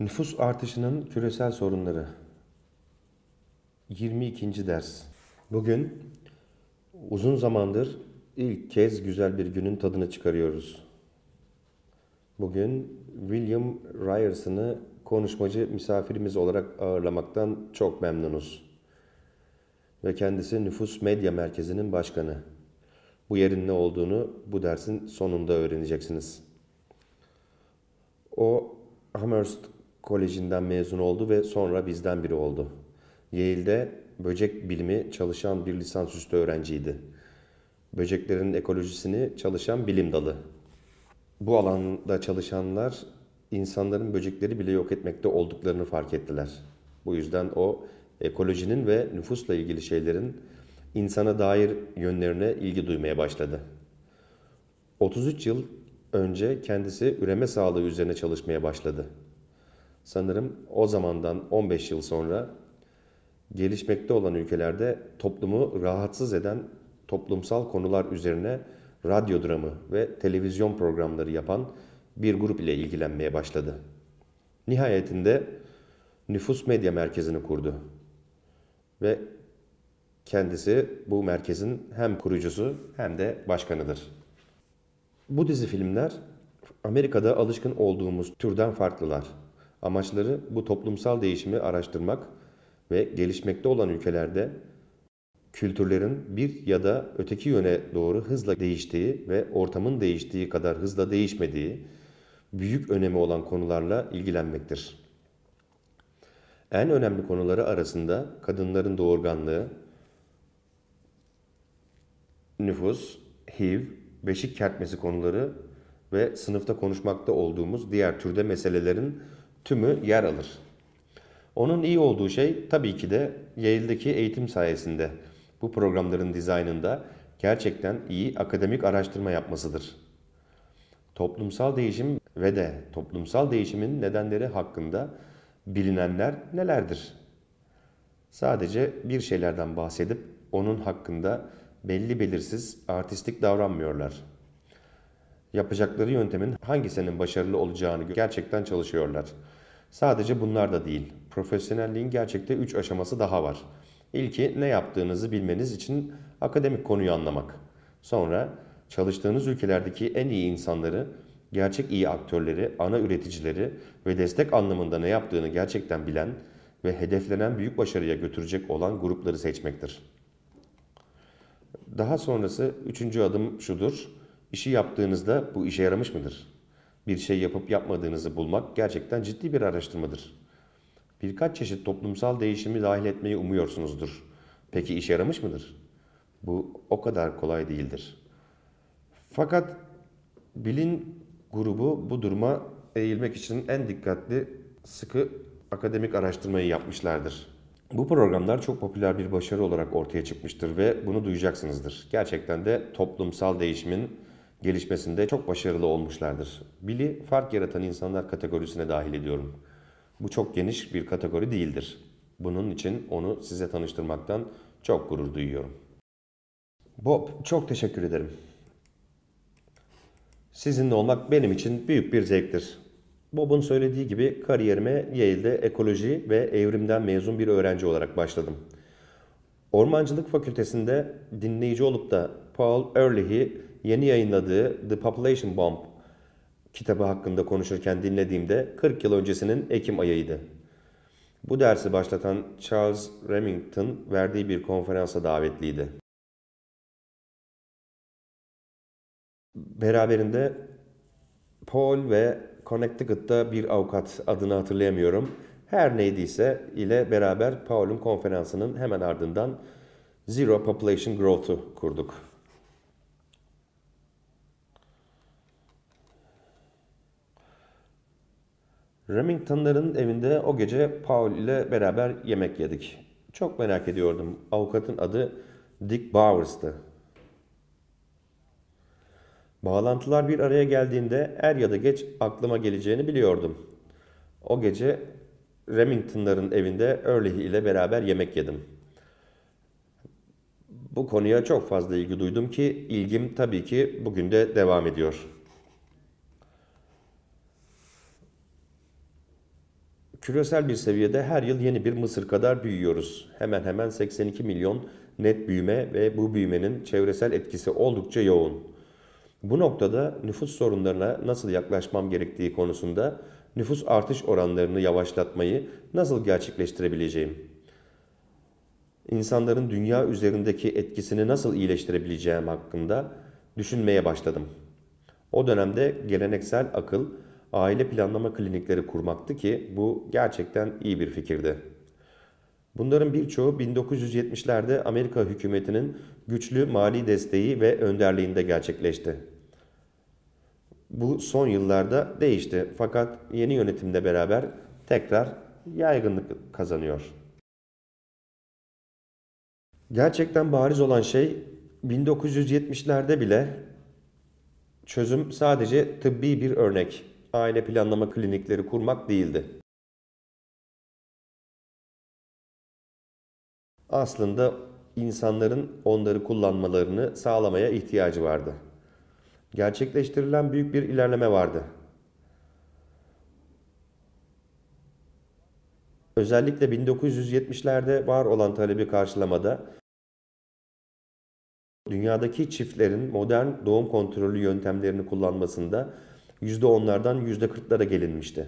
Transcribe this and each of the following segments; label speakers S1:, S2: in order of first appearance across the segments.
S1: Nüfus artışının küresel sorunları. 22. ders. Bugün uzun zamandır ilk kez güzel bir günün tadını çıkarıyoruz. Bugün William Ryerson'ı konuşmacı misafirimiz olarak ağırlamaktan çok memnunuz. Ve kendisi Nüfus Medya Merkezi'nin başkanı. Bu yerin ne olduğunu bu dersin sonunda öğreneceksiniz. O Amherst Kolejinden mezun oldu ve sonra bizden biri oldu. Yale'de böcek bilimi çalışan bir lisansüstü öğrenciydi. Böceklerin ekolojisini çalışan bilim dalı. Bu alanda çalışanlar insanların böcekleri bile yok etmekte olduklarını fark ettiler. Bu yüzden o ekolojinin ve nüfusla ilgili şeylerin insana dair yönlerine ilgi duymaya başladı. 33 yıl önce kendisi üreme sağlığı üzerine çalışmaya başladı sanırım o zamandan 15 yıl sonra gelişmekte olan ülkelerde toplumu rahatsız eden toplumsal konular üzerine radyo dramı ve televizyon programları yapan bir grup ile ilgilenmeye başladı. Nihayetinde nüfus medya merkezini kurdu ve kendisi bu merkezin hem kurucusu hem de başkanıdır. Bu dizi filmler Amerika'da alışkın olduğumuz türden farklılar. Amaçları bu toplumsal değişimi araştırmak ve gelişmekte olan ülkelerde kültürlerin bir ya da öteki yöne doğru hızla değiştiği ve ortamın değiştiği kadar hızla değişmediği büyük önemi olan konularla ilgilenmektir. En önemli konuları arasında kadınların doğurganlığı, nüfus, HIV, beşik kertmesi konuları ve sınıfta konuşmakta olduğumuz diğer türde meselelerin tümü yer alır. Onun iyi olduğu şey tabii ki de Yale'deki eğitim sayesinde bu programların dizaynında gerçekten iyi akademik araştırma yapmasıdır. Toplumsal değişim ve de toplumsal değişimin nedenleri hakkında bilinenler nelerdir? Sadece bir şeylerden bahsedip onun hakkında belli belirsiz artistik davranmıyorlar.'' yapacakları yöntemin hangisinin başarılı olacağını gerçekten çalışıyorlar. Sadece bunlar da değil. Profesyonelliğin gerçekte 3 aşaması daha var. İlki ne yaptığınızı bilmeniz için akademik konuyu anlamak. Sonra çalıştığınız ülkelerdeki en iyi insanları, gerçek iyi aktörleri, ana üreticileri ve destek anlamında ne yaptığını gerçekten bilen ve hedeflenen büyük başarıya götürecek olan grupları seçmektir. Daha sonrası üçüncü adım şudur. İşi yaptığınızda bu işe yaramış mıdır? Bir şey yapıp yapmadığınızı bulmak gerçekten ciddi bir araştırmadır. Birkaç çeşit toplumsal değişimi dahil etmeyi umuyorsunuzdur. Peki işe yaramış mıdır? Bu o kadar kolay değildir. Fakat bilin grubu bu duruma eğilmek için en dikkatli, sıkı akademik araştırmayı yapmışlardır. Bu programlar çok popüler bir başarı olarak ortaya çıkmıştır ve bunu duyacaksınızdır. Gerçekten de toplumsal değişimin gelişmesinde çok başarılı olmuşlardır. Bili fark yaratan insanlar kategorisine dahil ediyorum. Bu çok geniş bir kategori değildir. Bunun için onu size tanıştırmaktan çok gurur duyuyorum. Bob, çok teşekkür ederim. Sizinle olmak benim için büyük bir zevktir. Bob'un söylediği gibi kariyerime Yale'de ekoloji ve evrimden mezun bir öğrenci olarak başladım. Ormancılık Fakültesinde dinleyici olup da Paul Ehrlich'i yeni yayınladığı The Population Bomb kitabı hakkında konuşurken dinlediğimde 40 yıl öncesinin Ekim ayıydı. Bu dersi başlatan Charles Remington verdiği bir konferansa davetliydi. Beraberinde Paul ve Connecticut'ta bir avukat adını hatırlayamıyorum. Her neydiyse ile beraber Paul'un konferansının hemen ardından Zero Population Growth'u kurduk. Remington'ların evinde o gece Paul ile beraber yemek yedik. Çok merak ediyordum. Avukatın adı Dick Bowers'tı. Bağlantılar bir araya geldiğinde er ya da geç aklıma geleceğini biliyordum. O gece Remington'ların evinde Early ile beraber yemek yedim. Bu konuya çok fazla ilgi duydum ki ilgim tabii ki bugün de devam ediyor.'' küresel bir seviyede her yıl yeni bir Mısır kadar büyüyoruz. Hemen hemen 82 milyon net büyüme ve bu büyümenin çevresel etkisi oldukça yoğun. Bu noktada nüfus sorunlarına nasıl yaklaşmam gerektiği konusunda nüfus artış oranlarını yavaşlatmayı nasıl gerçekleştirebileceğim? İnsanların dünya üzerindeki etkisini nasıl iyileştirebileceğim hakkında düşünmeye başladım. O dönemde geleneksel akıl aile planlama klinikleri kurmaktı ki bu gerçekten iyi bir fikirdi. Bunların birçoğu 1970'lerde Amerika hükümetinin güçlü mali desteği ve önderliğinde gerçekleşti. Bu son yıllarda değişti fakat yeni yönetimle beraber tekrar yaygınlık kazanıyor. Gerçekten bariz olan şey 1970'lerde bile
S2: çözüm sadece tıbbi bir örnek aile planlama klinikleri kurmak değildi. Aslında insanların onları kullanmalarını sağlamaya ihtiyacı vardı.
S1: Gerçekleştirilen büyük bir ilerleme vardı. Özellikle 1970'lerde var olan talebi karşılamada dünyadaki çiftlerin modern doğum kontrolü yöntemlerini kullanmasında %10'lardan %40'lara gelinmişti.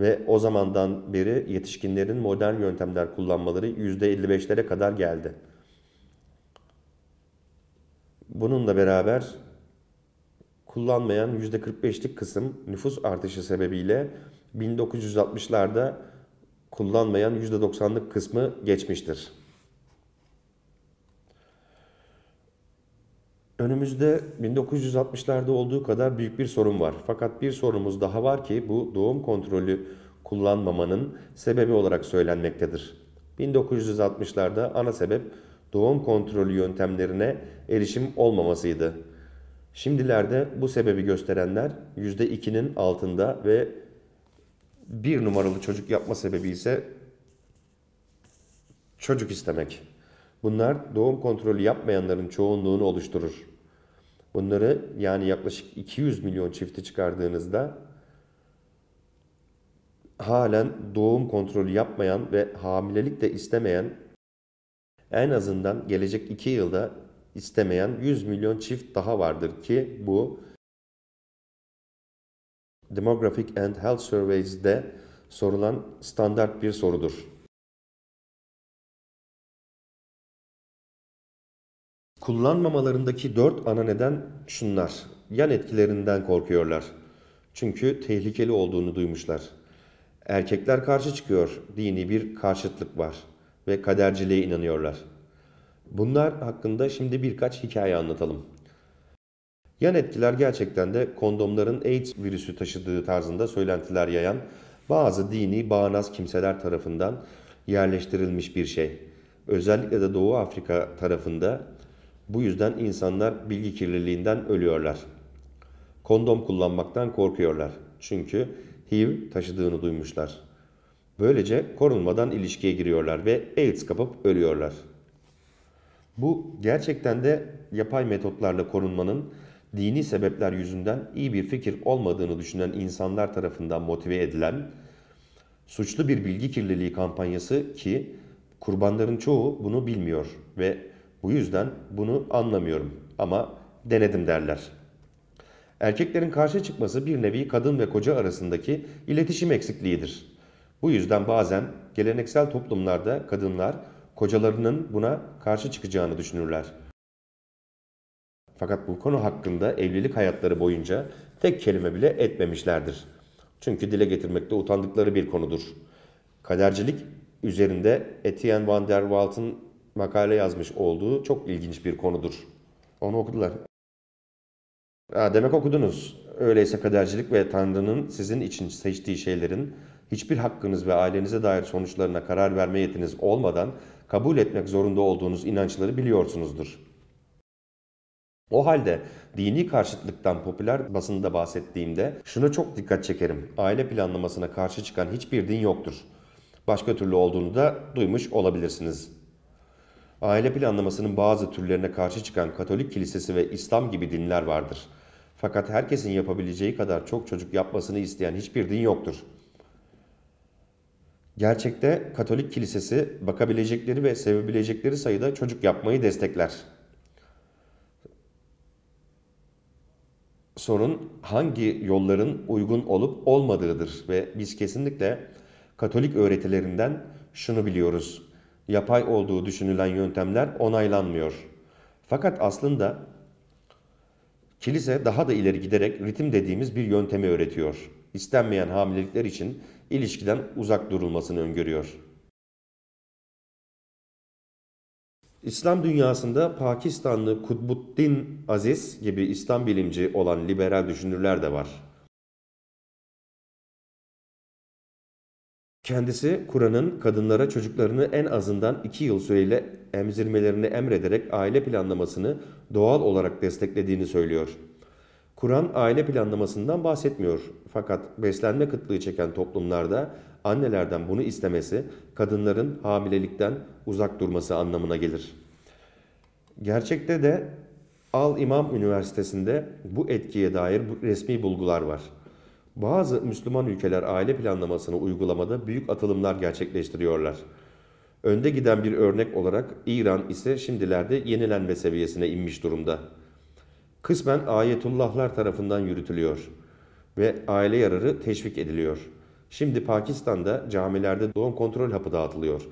S1: Ve o zamandan beri yetişkinlerin modern yöntemler kullanmaları %55'lere kadar geldi. Bununla beraber kullanmayan %45'lik kısım nüfus artışı sebebiyle 1960'larda kullanmayan %90'lık kısmı geçmiştir. Önümüzde 1960'larda olduğu kadar büyük bir sorun var. Fakat bir sorunumuz daha var ki bu doğum kontrolü kullanmamanın sebebi olarak söylenmektedir. 1960'larda ana sebep doğum kontrolü yöntemlerine erişim olmamasıydı. Şimdilerde bu sebebi gösterenler %2'nin altında ve bir numaralı çocuk yapma sebebi ise çocuk istemek. Bunlar doğum kontrolü yapmayanların çoğunluğunu oluşturur. Bunları yani yaklaşık 200 milyon çifti çıkardığınızda halen doğum kontrolü yapmayan ve hamilelik de istemeyen en azından gelecek 2 yılda istemeyen 100 milyon çift daha vardır ki
S2: bu Demographic and Health Surveys'de sorulan standart bir sorudur. Kullanmamalarındaki dört ana neden şunlar.
S1: Yan etkilerinden korkuyorlar. Çünkü tehlikeli olduğunu duymuşlar. Erkekler karşı çıkıyor. Dini bir karşıtlık var ve kaderciliğe inanıyorlar. Bunlar hakkında şimdi birkaç hikaye anlatalım. Yan etkiler gerçekten de kondomların AIDS virüsü taşıdığı tarzında söylentiler yayan bazı dini bağnaz kimseler tarafından yerleştirilmiş bir şey. Özellikle de Doğu Afrika tarafında bu yüzden insanlar bilgi kirliliğinden ölüyorlar. Kondom kullanmaktan korkuyorlar. Çünkü HIV taşıdığını duymuşlar. Böylece korunmadan ilişkiye giriyorlar ve AIDS kapıp ölüyorlar. Bu gerçekten de yapay metotlarla korunmanın dini sebepler yüzünden iyi bir fikir olmadığını düşünen insanlar tarafından motive edilen suçlu bir bilgi kirliliği kampanyası ki kurbanların çoğu bunu bilmiyor ve bu yüzden bunu anlamıyorum ama denedim derler. Erkeklerin karşı çıkması bir nevi kadın ve koca arasındaki iletişim eksikliğidir. Bu yüzden bazen geleneksel toplumlarda kadınlar kocalarının buna karşı çıkacağını düşünürler. Fakat bu konu hakkında evlilik hayatları boyunca tek kelime bile etmemişlerdir. Çünkü dile getirmekte utandıkları bir konudur. Kadercilik üzerinde Etienne van der Walt'ın makale yazmış olduğu çok ilginç bir konudur. Onu okudular. Ha, demek okudunuz. Öyleyse kadercilik ve Tanrı'nın sizin için seçtiği şeylerin hiçbir hakkınız ve ailenize dair sonuçlarına karar verme yetiniz olmadan kabul etmek zorunda olduğunuz inançları biliyorsunuzdur. O halde dini karşıtlıktan popüler basında bahsettiğimde şuna çok dikkat çekerim. Aile planlamasına karşı çıkan hiçbir din yoktur. Başka türlü olduğunu da duymuş olabilirsiniz aile planlamasının bazı türlerine karşı çıkan Katolik kilisesi ve İslam gibi dinler vardır. Fakat herkesin yapabileceği kadar çok çocuk yapmasını isteyen hiçbir din yoktur. Gerçekte Katolik kilisesi bakabilecekleri ve sevebilecekleri sayıda çocuk yapmayı destekler. Sorun hangi yolların uygun olup olmadığıdır ve biz kesinlikle Katolik öğretilerinden şunu biliyoruz yapay olduğu düşünülen yöntemler onaylanmıyor. Fakat aslında kilise daha da ileri giderek ritim dediğimiz bir yöntemi öğretiyor. İstenmeyen hamilelikler için ilişkiden uzak durulmasını öngörüyor. İslam dünyasında Pakistanlı Kutbuddin Aziz gibi İslam bilimci olan liberal düşünürler de var. Kendisi Kur'an'ın kadınlara çocuklarını en azından 2 yıl süreyle emzirmelerini emrederek aile planlamasını doğal olarak desteklediğini söylüyor. Kur'an aile planlamasından bahsetmiyor. Fakat beslenme kıtlığı çeken toplumlarda annelerden bunu istemesi kadınların hamilelikten uzak durması anlamına gelir. Gerçekte de Al İmam Üniversitesi'nde bu etkiye dair resmi bulgular var. Bazı Müslüman ülkeler aile planlamasını uygulamada büyük atılımlar gerçekleştiriyorlar. Önde giden bir örnek olarak İran ise şimdilerde yenilenme seviyesine inmiş durumda. Kısmen ayetullahlar tarafından yürütülüyor ve aile yararı teşvik ediliyor. Şimdi Pakistan'da camilerde doğum kontrol hapı dağıtılıyor.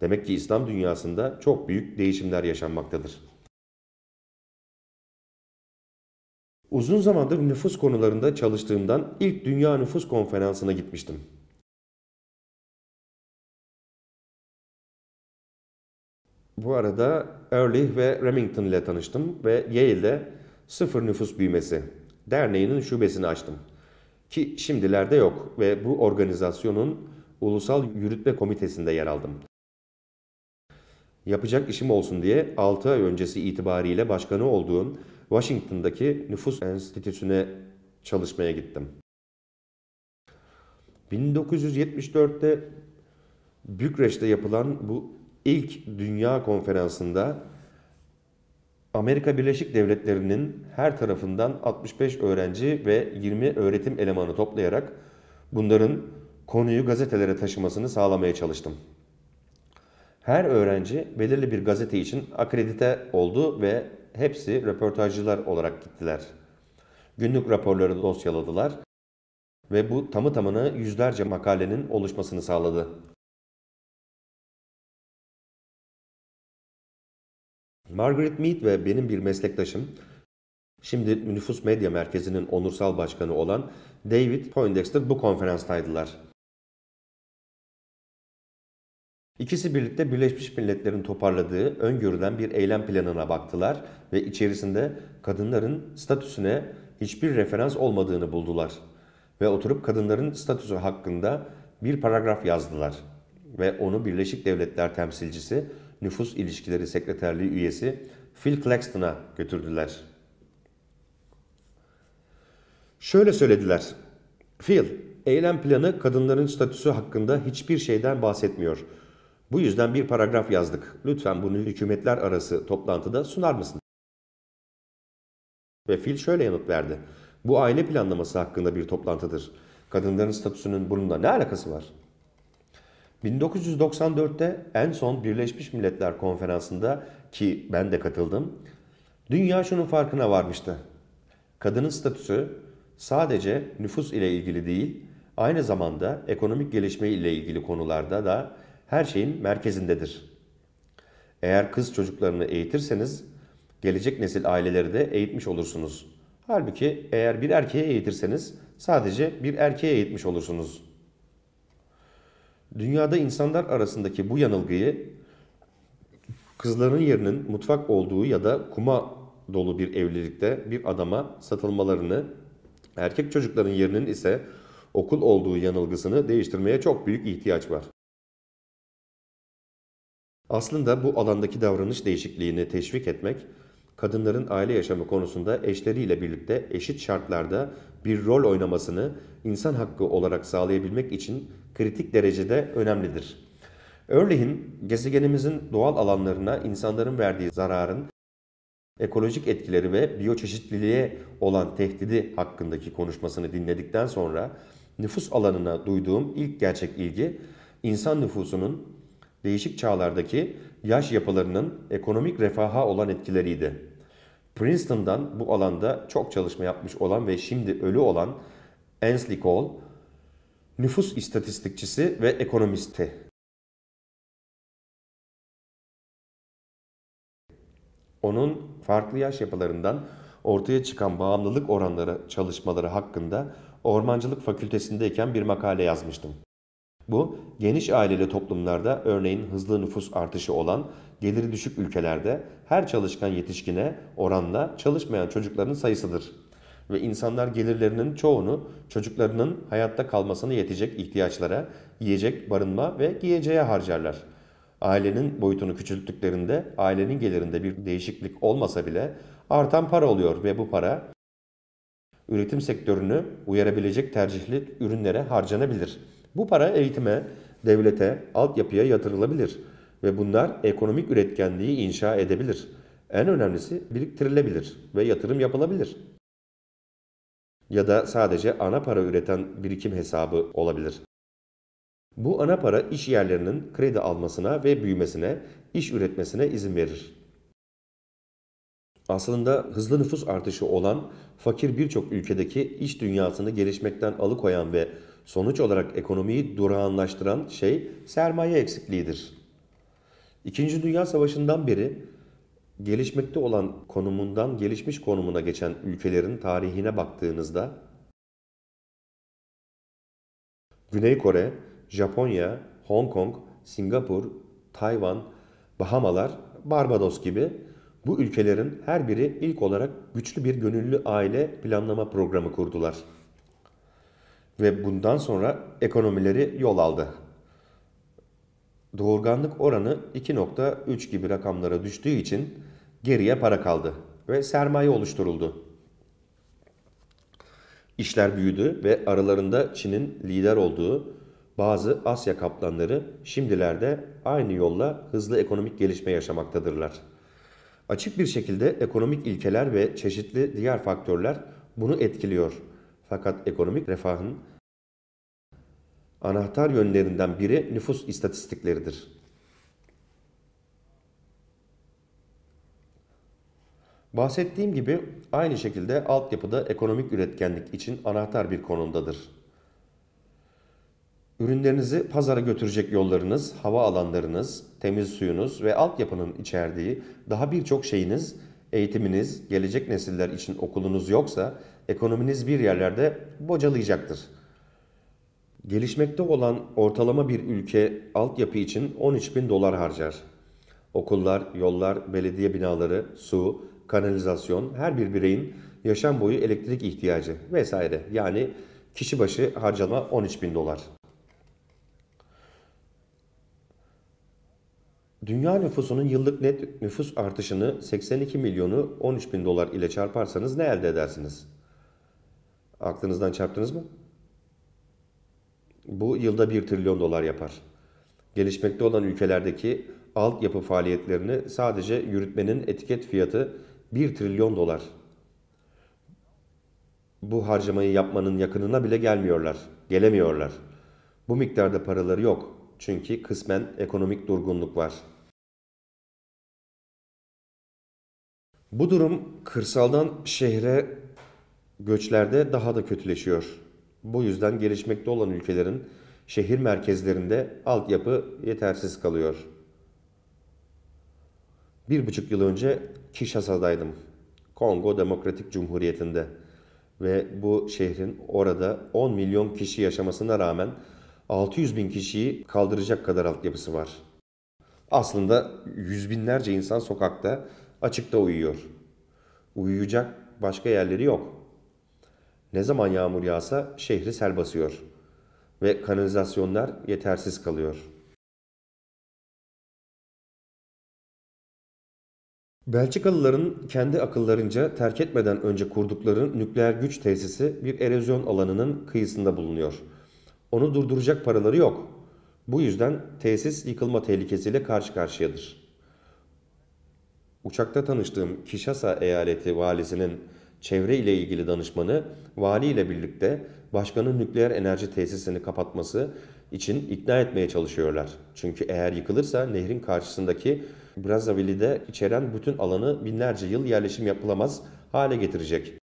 S1: Demek ki İslam dünyasında çok büyük değişimler yaşanmaktadır.
S2: Uzun zamandır nüfus konularında çalıştığımdan ilk Dünya Nüfus Konferansı'na gitmiştim. Bu arada Early ve Remington ile tanıştım ve Yale'de Sıfır Nüfus Büyümesi
S1: Derneği'nin şubesini açtım. Ki şimdilerde yok ve bu organizasyonun Ulusal Yürütme Komitesi'nde yer aldım. Yapacak işim olsun diye 6 ay öncesi itibariyle başkanı olduğum Washington'daki nüfus enstitüsüne çalışmaya gittim. 1974'te Bükreş'te yapılan bu ilk dünya konferansında Amerika Birleşik Devletleri'nin her tarafından 65 öğrenci ve 20 öğretim elemanı toplayarak bunların konuyu gazetelere taşımasını sağlamaya çalıştım. Her öğrenci belirli bir gazete için akredite oldu ve hepsi röportajcılar olarak gittiler.
S2: Günlük raporları dosyaladılar ve bu tamı tamına yüzlerce makalenin oluşmasını sağladı. Margaret Mead ve benim bir meslektaşım, şimdi Nüfus Medya
S1: Merkezi'nin onursal başkanı olan David Poindexter bu konferanstaydılar. İkisi birlikte Birleşmiş Milletler'in toparladığı öngörülen bir eylem planına baktılar ve içerisinde kadınların statüsüne hiçbir referans olmadığını buldular ve oturup kadınların statüsü hakkında bir paragraf yazdılar ve onu Birleşik Devletler temsilcisi Nüfus İlişkileri Sekreterliği üyesi Phil Claxton'a götürdüler. Şöyle söylediler. Phil, eylem planı kadınların statüsü hakkında hiçbir şeyden bahsetmiyor. Bu yüzden bir paragraf yazdık. Lütfen bunu hükümetler arası toplantıda sunar mısın? Ve Phil şöyle yanıt verdi. Bu aile planlaması hakkında bir toplantıdır. Kadınların statüsünün bununla ne alakası var? 1994'te en son Birleşmiş Milletler Konferansı'nda ki ben de katıldım, dünya şunun farkına varmıştı. Kadının statüsü sadece nüfus ile ilgili değil, aynı zamanda ekonomik gelişme ile ilgili konularda da her şeyin merkezindedir. Eğer kız çocuklarını eğitirseniz gelecek nesil aileleri de eğitmiş olursunuz. Halbuki eğer bir erkeğe eğitirseniz sadece bir erkeğe eğitmiş olursunuz. Dünyada insanlar arasındaki bu yanılgıyı kızların yerinin mutfak olduğu ya da kuma dolu bir evlilikte bir adama satılmalarını, erkek çocukların yerinin ise okul olduğu yanılgısını değiştirmeye çok büyük ihtiyaç var. Aslında bu alandaki davranış değişikliğini teşvik etmek, kadınların aile yaşamı konusunda eşleriyle birlikte eşit şartlarda bir rol oynamasını insan hakkı olarak sağlayabilmek için kritik derecede önemlidir. Örneğin gezegenimizin doğal alanlarına insanların verdiği zararın ekolojik etkileri ve biyoçeşitliliğe olan tehdidi hakkındaki konuşmasını dinledikten sonra nüfus alanına duyduğum ilk gerçek ilgi insan nüfusunun değişik çağlardaki yaş yapılarının ekonomik refaha olan etkileriydi. Princeton'dan bu alanda çok çalışma yapmış
S2: olan ve şimdi ölü olan Ansley Cole, nüfus istatistikçisi ve ekonomisti. Onun farklı yaş yapılarından ortaya çıkan bağımlılık oranları
S1: çalışmaları hakkında Ormancılık Fakültesindeyken bir makale yazmıştım. Bu geniş aileli toplumlarda örneğin hızlı nüfus artışı olan geliri düşük ülkelerde her çalışkan yetişkine oranla çalışmayan çocukların sayısıdır. Ve insanlar gelirlerinin çoğunu çocuklarının hayatta kalmasına yetecek ihtiyaçlara, yiyecek, barınma ve giyeceğe harcarlar. Ailenin boyutunu küçülttüklerinde ailenin gelirinde bir değişiklik olmasa bile artan para oluyor ve bu para üretim sektörünü uyarabilecek tercihli ürünlere harcanabilir.'' Bu para eğitime, devlete, altyapıya yatırılabilir ve bunlar ekonomik üretkenliği inşa edebilir. En önemlisi biriktirilebilir ve yatırım yapılabilir. Ya da sadece ana para üreten birikim hesabı olabilir. Bu ana para iş yerlerinin kredi almasına ve büyümesine, iş üretmesine izin verir. Aslında hızlı nüfus artışı olan, fakir birçok ülkedeki iş dünyasını gelişmekten alıkoyan ve Sonuç olarak ekonomiyi durağanlaştıran şey sermaye eksikliğidir. İkinci Dünya Savaşı'ndan beri gelişmekte olan konumundan gelişmiş konumuna geçen ülkelerin tarihine baktığınızda Güney Kore, Japonya, Hong Kong, Singapur, Tayvan, Bahamalar, Barbados gibi bu ülkelerin her biri ilk olarak güçlü bir gönüllü aile planlama programı kurdular ve bundan sonra ekonomileri yol aldı. Doğurganlık oranı 2.3 gibi rakamlara düştüğü için geriye para kaldı ve sermaye oluşturuldu. İşler büyüdü ve aralarında Çin'in lider olduğu bazı Asya kaplanları şimdilerde aynı yolla hızlı ekonomik gelişme yaşamaktadırlar. Açık bir şekilde ekonomik ilkeler ve çeşitli diğer faktörler bunu etkiliyor.'' Fakat ekonomik refahın anahtar yönlerinden biri nüfus istatistikleridir. Bahsettiğim gibi aynı şekilde altyapıda ekonomik üretkenlik için anahtar bir konumdadır. Ürünlerinizi pazara götürecek yollarınız, hava alanlarınız, temiz suyunuz ve altyapının içerdiği daha birçok şeyiniz, eğitiminiz, gelecek nesiller için okulunuz yoksa ekonominiz bir yerlerde bocalayacaktır. Gelişmekte olan ortalama bir ülke altyapı için 13 bin dolar harcar. Okullar, yollar, belediye binaları, su, kanalizasyon her bir bireyin yaşam boyu elektrik ihtiyacı vesaire. Yani kişi başı harcama 13 bin dolar. Dünya nüfusunun yıllık net nüfus artışını 82 milyonu 13 bin dolar ile çarparsanız ne elde edersiniz? Aklınızdan çarptınız mı? Bu yılda 1 trilyon dolar yapar. Gelişmekte olan ülkelerdeki altyapı faaliyetlerini sadece yürütmenin etiket fiyatı 1 trilyon dolar. Bu harcamayı yapmanın yakınına bile gelmiyorlar, gelemiyorlar. Bu miktarda paraları yok çünkü kısmen ekonomik durgunluk var.
S2: Bu durum
S1: kırsaldan şehre göçlerde daha da kötüleşiyor. Bu yüzden gelişmekte olan ülkelerin şehir merkezlerinde altyapı yetersiz kalıyor. Bir buçuk yıl önce Kinshasa'daydım. Kongo Demokratik Cumhuriyeti'nde. Ve bu şehrin orada 10 milyon kişi yaşamasına rağmen 600 bin kişiyi kaldıracak kadar altyapısı var. Aslında yüz binlerce insan sokakta, açıkta uyuyor. Uyuyacak başka yerleri yok.
S2: Ne zaman yağmur yağsa şehri sel basıyor ve kanalizasyonlar yetersiz kalıyor. Belçikalıların kendi akıllarınca terk etmeden önce kurdukları nükleer güç
S1: tesisi bir erozyon alanının kıyısında bulunuyor. Onu durduracak paraları yok. Bu yüzden tesis yıkılma tehlikesiyle karşı karşıyadır. Uçakta tanıştığım Kişasa eyaleti valisinin çevre ile ilgili danışmanı vali ile birlikte başkanın nükleer enerji tesisini kapatması için ikna etmeye çalışıyorlar. Çünkü eğer yıkılırsa nehrin karşısındaki Brazzaville'de içeren bütün alanı binlerce yıl yerleşim yapılamaz hale getirecek.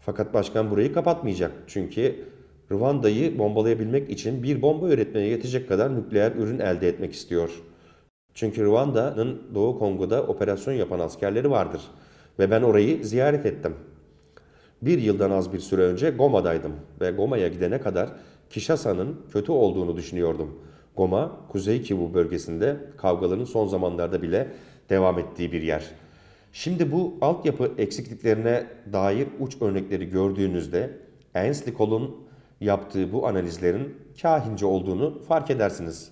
S1: Fakat başkan burayı kapatmayacak. Çünkü Rwanda'yı bombalayabilmek için bir bomba üretmeye yetecek kadar nükleer ürün elde etmek istiyor. Çünkü Ruanda'nın Doğu Kongo'da operasyon yapan askerleri vardır ve ben orayı ziyaret ettim. Bir yıldan az bir süre önce Goma'daydım ve Goma'ya gidene kadar Kishasa'nın kötü olduğunu düşünüyordum. Goma, Kuzey Kivu bölgesinde kavgaların son zamanlarda bile devam ettiği bir yer. Şimdi bu altyapı eksikliklerine dair uç örnekleri gördüğünüzde Enslikol'un yaptığı bu analizlerin kahince olduğunu fark edersiniz.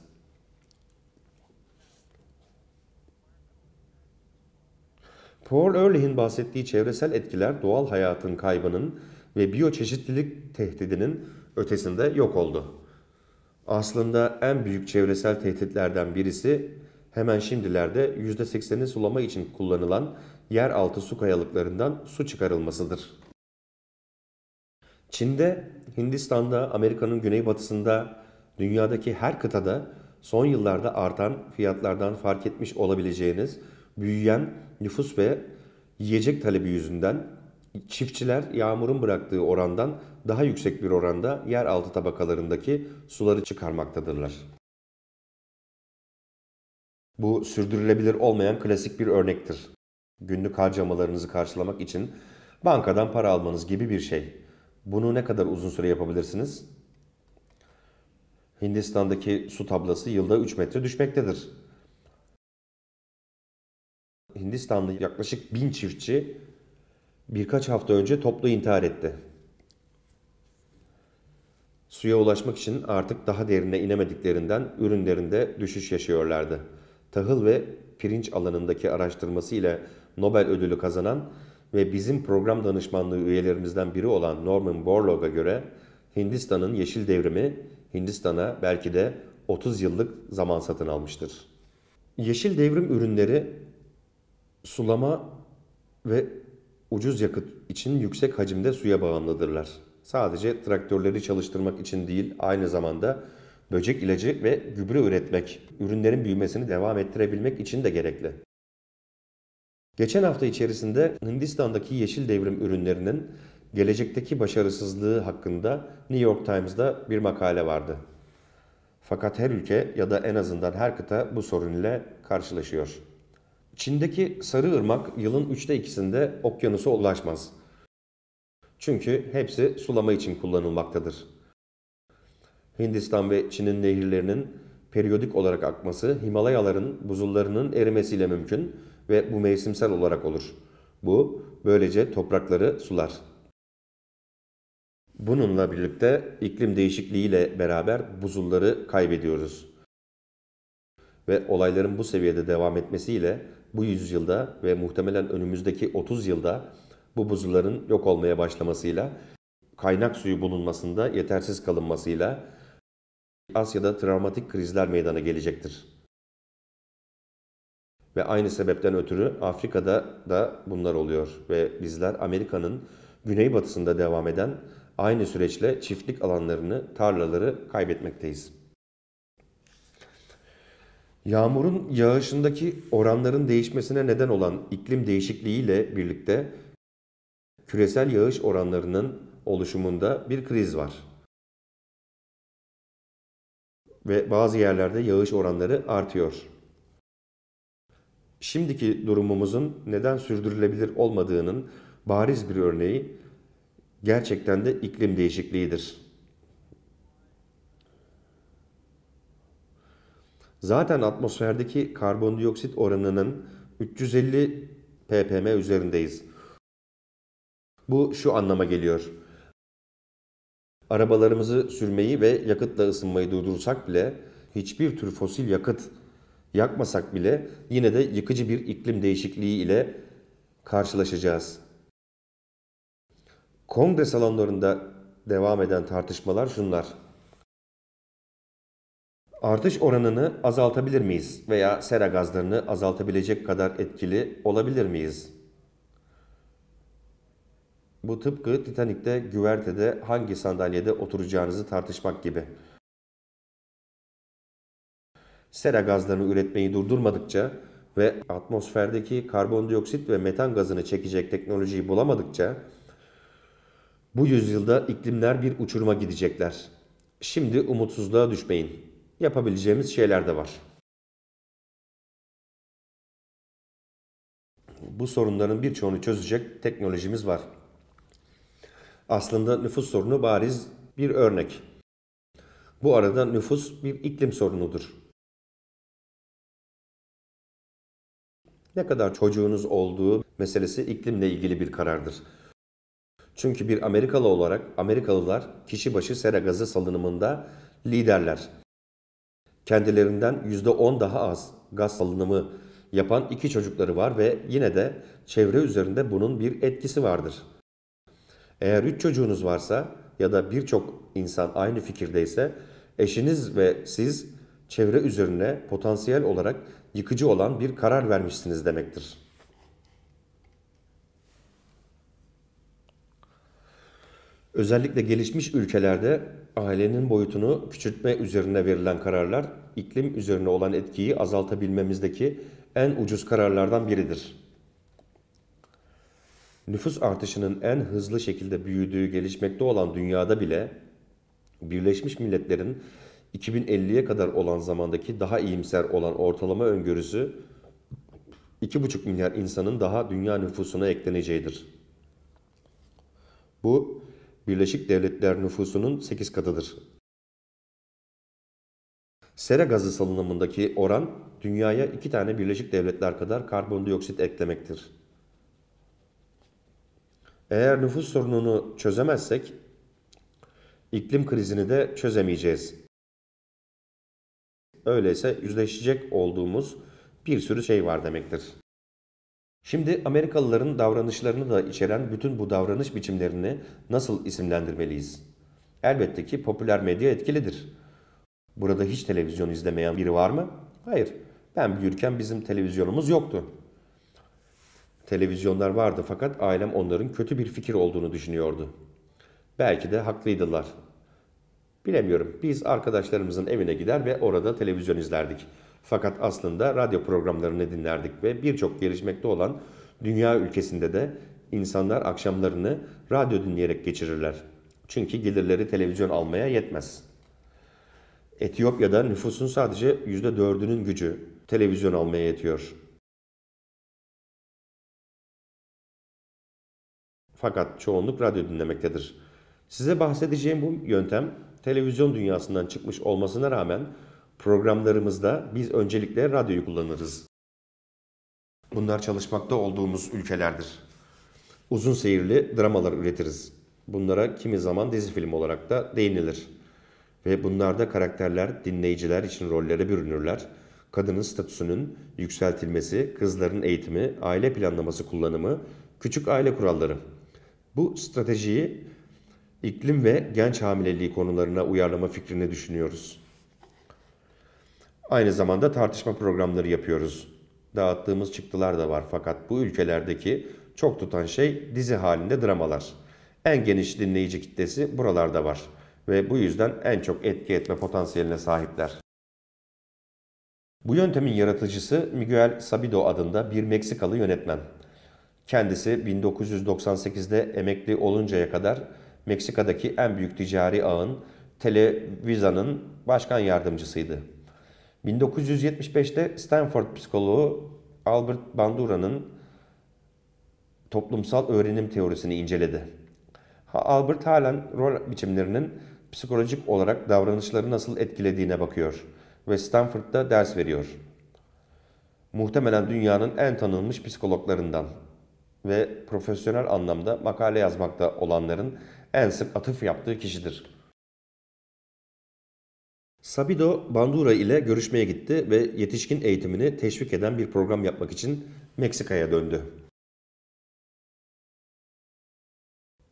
S1: Paul Ehrlich'in bahsettiği çevresel etkiler doğal hayatın kaybının ve biyoçeşitlilik tehdidinin ötesinde yok oldu. Aslında en büyük çevresel tehditlerden birisi hemen şimdilerde %80'i sulama için kullanılan yeraltı su kayalıklarından su çıkarılmasıdır. Çin'de, Hindistan'da, Amerika'nın güneybatısında, dünyadaki her kıtada son yıllarda artan fiyatlardan fark etmiş olabileceğiniz büyüyen nüfus ve yiyecek talebi yüzünden çiftçiler yağmurun bıraktığı orandan daha yüksek bir oranda yer altı tabakalarındaki suları çıkarmaktadırlar. Bu sürdürülebilir olmayan klasik bir örnektir. Günlük harcamalarınızı karşılamak için bankadan para almanız gibi bir şey. Bunu ne kadar uzun süre yapabilirsiniz? Hindistan'daki su tablası yılda 3 metre düşmektedir. Hindistanlı yaklaşık bin çiftçi birkaç hafta önce toplu intihar etti. Suya ulaşmak için artık daha derine inemediklerinden ürünlerinde düşüş yaşıyorlardı. Tahıl ve pirinç alanındaki araştırması ile Nobel ödülü kazanan ve bizim program danışmanlığı üyelerimizden biri olan Norman Borlaug'a göre Hindistan'ın yeşil devrimi Hindistan'a belki de 30 yıllık zaman satın almıştır. Yeşil devrim ürünleri sulama ve ucuz yakıt için yüksek hacimde suya bağımlıdırlar. Sadece traktörleri çalıştırmak için değil, aynı zamanda böcek ilacı ve gübre üretmek, ürünlerin büyümesini devam ettirebilmek için de gerekli. Geçen hafta içerisinde Hindistan'daki yeşil devrim ürünlerinin gelecekteki başarısızlığı hakkında New York Times'da bir makale vardı. Fakat her ülke ya da en azından her kıta bu sorun ile karşılaşıyor. Çin'deki sarı ırmak yılın üçte ikisinde okyanusa ulaşmaz. Çünkü hepsi sulama için kullanılmaktadır. Hindistan ve Çin'in nehirlerinin periyodik olarak akması Himalayaların buzullarının erimesiyle mümkün ve bu mevsimsel olarak olur. Bu böylece toprakları sular. Bununla birlikte iklim değişikliğiyle beraber buzulları kaybediyoruz ve olayların bu seviyede devam etmesiyle bu yüzyılda ve muhtemelen önümüzdeki 30 yılda bu buzulların yok olmaya başlamasıyla, kaynak suyu bulunmasında yetersiz kalınmasıyla Asya'da travmatik krizler meydana gelecektir. Ve aynı sebepten ötürü Afrika'da da bunlar oluyor ve bizler Amerika'nın güneybatısında devam eden aynı süreçle çiftlik alanlarını, tarlaları kaybetmekteyiz. Yağmurun yağışındaki oranların değişmesine neden olan iklim değişikliğiyle birlikte küresel yağış oranlarının oluşumunda bir kriz var. Ve bazı yerlerde yağış oranları artıyor. Şimdiki durumumuzun neden sürdürülebilir olmadığının bariz bir örneği gerçekten de iklim değişikliğidir. Zaten atmosferdeki karbondioksit oranının 350 ppm üzerindeyiz. Bu şu anlama geliyor. Arabalarımızı sürmeyi ve yakıtla ısınmayı durdursak bile hiçbir tür fosil yakıt yakmasak bile yine de yıkıcı bir iklim değişikliği ile karşılaşacağız. Kongre salonlarında devam eden tartışmalar şunlar. Artış oranını azaltabilir miyiz veya sera gazlarını azaltabilecek kadar etkili olabilir miyiz? Bu tıpkı Titanik'te güvertede hangi sandalyede oturacağınızı tartışmak gibi. Sera gazlarını üretmeyi durdurmadıkça ve atmosferdeki karbondioksit ve metan gazını çekecek teknolojiyi bulamadıkça bu yüzyılda iklimler bir uçuruma gidecekler. Şimdi umutsuzluğa düşmeyin yapabileceğimiz şeyler de var. Bu sorunların birçoğunu çözecek teknolojimiz var. Aslında nüfus sorunu bariz bir
S2: örnek. Bu arada nüfus bir iklim sorunudur. Ne kadar çocuğunuz olduğu meselesi iklimle
S1: ilgili bir karardır. Çünkü bir Amerikalı olarak Amerikalılar kişi başı sera gazı salınımında liderler kendilerinden %10 daha az gaz salınımı yapan iki çocukları var ve yine de çevre üzerinde bunun bir etkisi vardır. Eğer üç çocuğunuz varsa ya da birçok insan aynı fikirdeyse eşiniz ve siz çevre üzerine potansiyel olarak yıkıcı olan bir karar vermişsiniz demektir. Özellikle gelişmiş ülkelerde ailenin boyutunu küçültme üzerine verilen kararlar iklim üzerine olan etkiyi azaltabilmemizdeki en ucuz kararlardan biridir. Nüfus artışının en hızlı şekilde büyüdüğü gelişmekte olan dünyada bile Birleşmiş Milletler'in 2050'ye kadar olan zamandaki daha iyimser olan ortalama öngörüsü 2,5 milyar insanın daha dünya nüfusuna ekleneceğidir. Bu Birleşik Devletler nüfusunun 8 katıdır. Sera gazı salınımındaki oran dünyaya iki tane Birleşik Devletler kadar karbondioksit eklemektir. Eğer nüfus sorununu çözemezsek iklim krizini de çözemeyeceğiz. Öyleyse yüzleşecek olduğumuz bir sürü şey var demektir. Şimdi Amerikalıların davranışlarını da içeren bütün bu davranış biçimlerini nasıl isimlendirmeliyiz? Elbette ki popüler medya etkilidir. Burada hiç televizyon izlemeyen biri var mı? Hayır. Ben büyürken bizim televizyonumuz yoktu. Televizyonlar vardı fakat ailem onların kötü bir fikir olduğunu düşünüyordu. Belki de haklıydılar. Bilemiyorum. Biz arkadaşlarımızın evine gider ve orada televizyon izlerdik. Fakat aslında radyo programlarını dinlerdik ve birçok gelişmekte olan dünya ülkesinde de insanlar akşamlarını radyo dinleyerek geçirirler. Çünkü gelirleri televizyon almaya yetmez. Etiyopya'da nüfusun sadece %4'ünün gücü
S2: televizyon almaya yetiyor. Fakat çoğunluk radyo dinlemektedir. Size bahsedeceğim bu yöntem
S1: televizyon dünyasından çıkmış olmasına rağmen programlarımızda biz öncelikle radyoyu kullanırız. Bunlar çalışmakta olduğumuz ülkelerdir. Uzun seyirli dramalar üretiriz. Bunlara kimi zaman dizi film olarak da değinilir. Ve bunlarda karakterler dinleyiciler için rollere bürünürler. Kadının statüsünün yükseltilmesi, kızların eğitimi, aile planlaması kullanımı, küçük aile kuralları. Bu stratejiyi iklim ve genç hamileliği konularına uyarlama fikrini düşünüyoruz. Aynı zamanda tartışma programları yapıyoruz. Dağıttığımız çıktılar da var fakat bu ülkelerdeki çok tutan şey dizi halinde dramalar. En geniş dinleyici kitlesi buralarda var ve bu yüzden en çok etki etme potansiyeline sahipler. Bu yöntemin yaratıcısı Miguel Sabido adında bir Meksikalı yönetmen. Kendisi 1998'de emekli oluncaya kadar Meksika'daki en büyük ticari ağın Televiza'nın başkan yardımcısıydı. 1975'te Stanford psikoloğu Albert Bandura'nın toplumsal öğrenim teorisini inceledi. Albert halen rol biçimlerinin psikolojik olarak davranışları nasıl etkilediğine bakıyor ve Stanford'da ders veriyor. Muhtemelen dünyanın en tanınmış psikologlarından ve profesyonel anlamda makale yazmakta olanların en sık atıf yaptığı kişidir. Sabido Bandura ile görüşmeye gitti ve yetişkin eğitimini teşvik eden bir program yapmak için Meksika'ya döndü.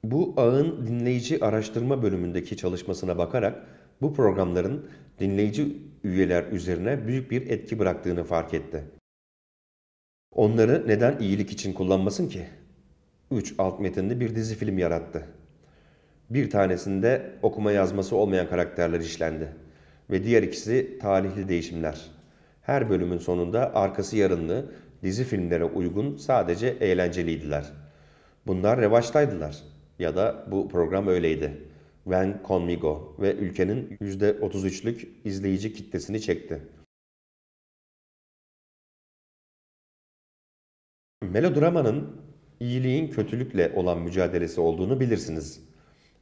S1: Bu ağın dinleyici araştırma bölümündeki çalışmasına bakarak bu programların dinleyici üyeler üzerine büyük bir etki bıraktığını fark etti. Onları neden iyilik için kullanmasın ki? 3 alt metinli bir dizi film yarattı. Bir tanesinde okuma yazması olmayan karakterler işlendi ve diğer ikisi tarihli değişimler. Her bölümün sonunda arkası yarınlı, dizi filmlere uygun sadece eğlenceliydiler. Bunlar revaçtaydılar ya da bu program öyleydi. Van Conmigo
S2: ve ülkenin %33'lük izleyici kitlesini çekti. Melodramanın iyiliğin
S1: kötülükle olan mücadelesi olduğunu bilirsiniz.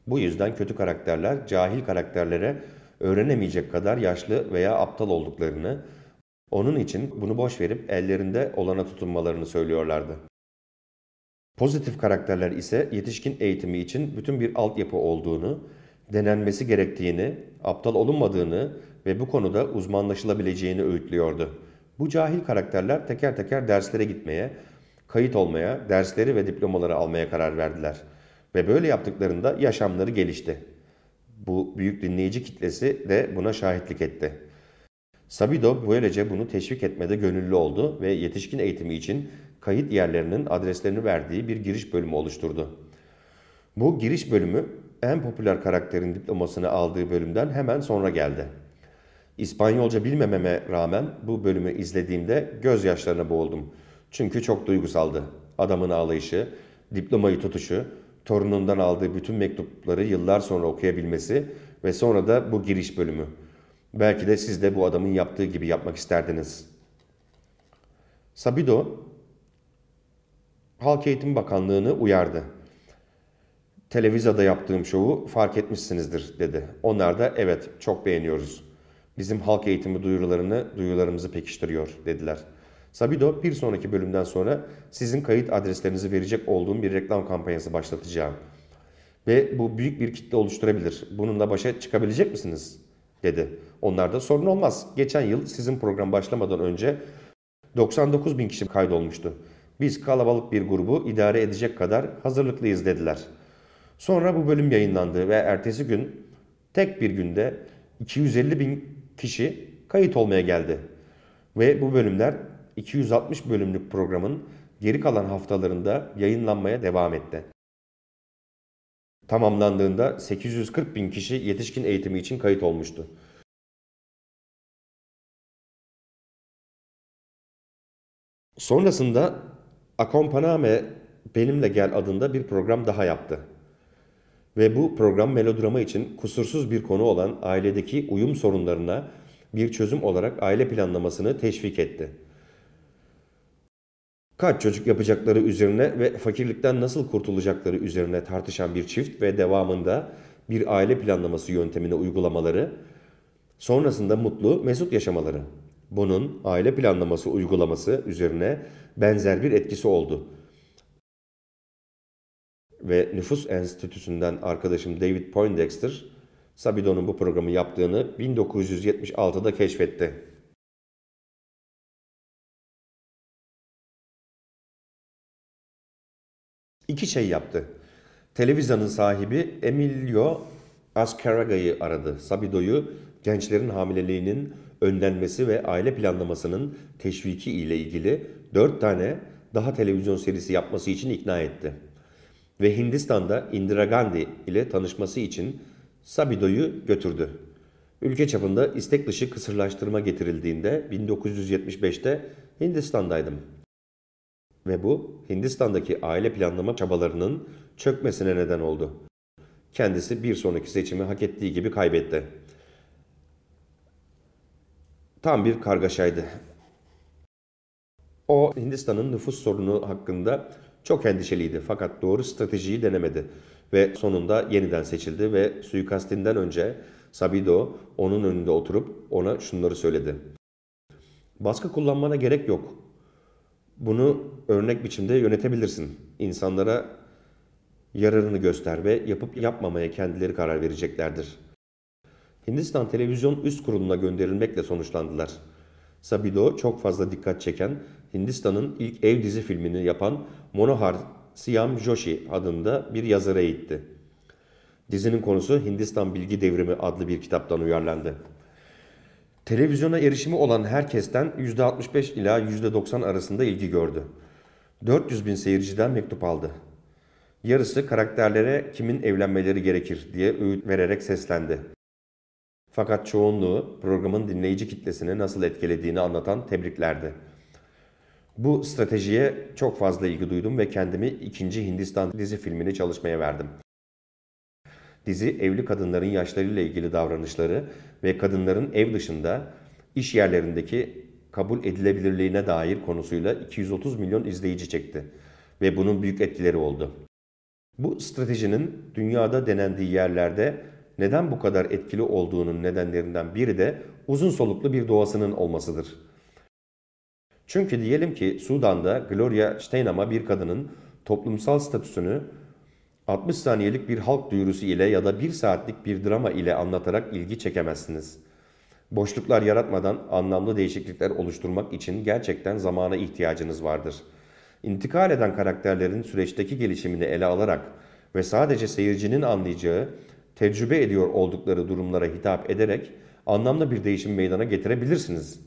S1: Bu yüzden kötü karakterler cahil karakterlere öğrenemeyecek kadar yaşlı veya aptal olduklarını, onun için bunu boş verip ellerinde olana tutunmalarını söylüyorlardı. Pozitif karakterler ise yetişkin eğitimi için bütün bir altyapı olduğunu, denenmesi gerektiğini, aptal olunmadığını ve bu konuda uzmanlaşılabileceğini öğütlüyordu. Bu cahil karakterler teker teker derslere gitmeye, kayıt olmaya, dersleri ve diplomaları almaya karar verdiler. Ve böyle yaptıklarında yaşamları gelişti. Bu büyük dinleyici kitlesi de buna şahitlik etti. Sabido böylece bunu teşvik etmede gönüllü oldu ve yetişkin eğitimi için kayıt yerlerinin adreslerini verdiği bir giriş bölümü oluşturdu. Bu giriş bölümü en popüler karakterin diplomasını aldığı bölümden hemen sonra geldi. İspanyolca bilmememe rağmen bu bölümü izlediğimde gözyaşlarına boğuldum. Çünkü çok duygusaldı. Adamın ağlayışı, diplomayı tutuşu, torunundan aldığı bütün mektupları yıllar sonra okuyabilmesi ve sonra da bu giriş bölümü. Belki de siz de bu adamın yaptığı gibi yapmak isterdiniz. Sabido, Halk Eğitim Bakanlığı'nı uyardı. Televizyada yaptığım şovu fark etmişsinizdir dedi. Onlar da evet çok beğeniyoruz. Bizim halk eğitimi duyurularını, duyularımızı pekiştiriyor dediler.'' Sabido bir sonraki bölümden sonra sizin kayıt adreslerinizi verecek olduğum bir reklam kampanyası başlatacağım. Ve bu büyük bir kitle oluşturabilir. Bununla başa çıkabilecek misiniz? dedi. Onlar da sorun olmaz. Geçen yıl sizin program başlamadan önce 99 bin kişi kaydolmuştu. Biz kalabalık bir grubu idare edecek kadar hazırlıklıyız dediler. Sonra bu bölüm yayınlandı ve ertesi gün tek bir günde 250 bin kişi kayıt olmaya geldi. Ve bu bölümler 260 bölümlük programın geri kalan haftalarında yayınlanmaya
S2: devam etti. Tamamlandığında 840 bin kişi yetişkin eğitimi için kayıt olmuştu. Sonrasında Akompaname Benimle Gel
S1: adında bir program daha yaptı. Ve bu program melodrama için kusursuz bir konu olan ailedeki uyum sorunlarına bir çözüm olarak aile planlamasını teşvik etti kaç çocuk yapacakları üzerine ve fakirlikten nasıl kurtulacakları üzerine tartışan bir çift ve devamında bir aile planlaması yöntemini uygulamaları, sonrasında mutlu, mesut yaşamaları. Bunun aile planlaması uygulaması üzerine benzer bir etkisi oldu. Ve Nüfus Enstitüsü'nden arkadaşım David Poindexter, Sabidon'un
S2: bu programı yaptığını 1976'da keşfetti. iki şey yaptı. Televizyonun sahibi Emilio Azcaraga'yı
S1: aradı. Sabido'yu gençlerin hamileliğinin önlenmesi ve aile planlamasının teşviki ile ilgili dört tane daha televizyon serisi yapması için ikna etti. Ve Hindistan'da Indira Gandhi ile tanışması için Sabido'yu götürdü. Ülke çapında istek dışı kısırlaştırma getirildiğinde 1975'te Hindistan'daydım ve bu Hindistan'daki aile planlama çabalarının çökmesine neden oldu. Kendisi bir sonraki seçimi hak ettiği gibi kaybetti. Tam bir kargaşaydı. O Hindistan'ın nüfus sorunu hakkında çok endişeliydi fakat doğru stratejiyi denemedi ve sonunda yeniden seçildi ve suikastinden önce Sabido onun önünde oturup ona şunları söyledi. Baskı kullanmana gerek yok bunu örnek biçimde yönetebilirsin. İnsanlara yararını göster ve yapıp yapmamaya kendileri karar vereceklerdir. Hindistan Televizyon Üst Kurulu'na gönderilmekle sonuçlandılar. Sabido çok fazla dikkat çeken Hindistan'ın ilk ev dizi filmini yapan Monohar Siyam Joshi adında bir yazara itti. Dizinin konusu Hindistan Bilgi Devrimi adlı bir kitaptan uyarlandı. Televizyona erişimi olan herkesten %65 ila %90 arasında ilgi gördü. 400 bin seyirciden mektup aldı. Yarısı karakterlere kimin evlenmeleri gerekir diye öğüt vererek seslendi. Fakat çoğunluğu programın dinleyici kitlesini nasıl etkilediğini anlatan tebriklerdi. Bu stratejiye çok fazla ilgi duydum ve kendimi ikinci Hindistan dizi filmini çalışmaya verdim. Dizi evli kadınların yaşlarıyla ilgili davranışları ve kadınların ev dışında iş yerlerindeki kabul edilebilirliğine dair konusuyla 230 milyon izleyici çekti ve bunun büyük etkileri oldu. Bu stratejinin dünyada denendiği yerlerde neden bu kadar etkili olduğunun nedenlerinden biri de uzun soluklu bir doğasının olmasıdır. Çünkü diyelim ki Sudan'da Gloria Steinem'a bir kadının toplumsal statüsünü 60 saniyelik bir halk duyurusu ile ya da 1 saatlik bir drama ile anlatarak ilgi çekemezsiniz. Boşluklar yaratmadan anlamlı değişiklikler oluşturmak için gerçekten zamana ihtiyacınız vardır. İntikal eden karakterlerin süreçteki gelişimini ele alarak ve sadece seyircinin anlayacağı, tecrübe ediyor oldukları durumlara hitap ederek anlamlı bir değişim meydana getirebilirsiniz.''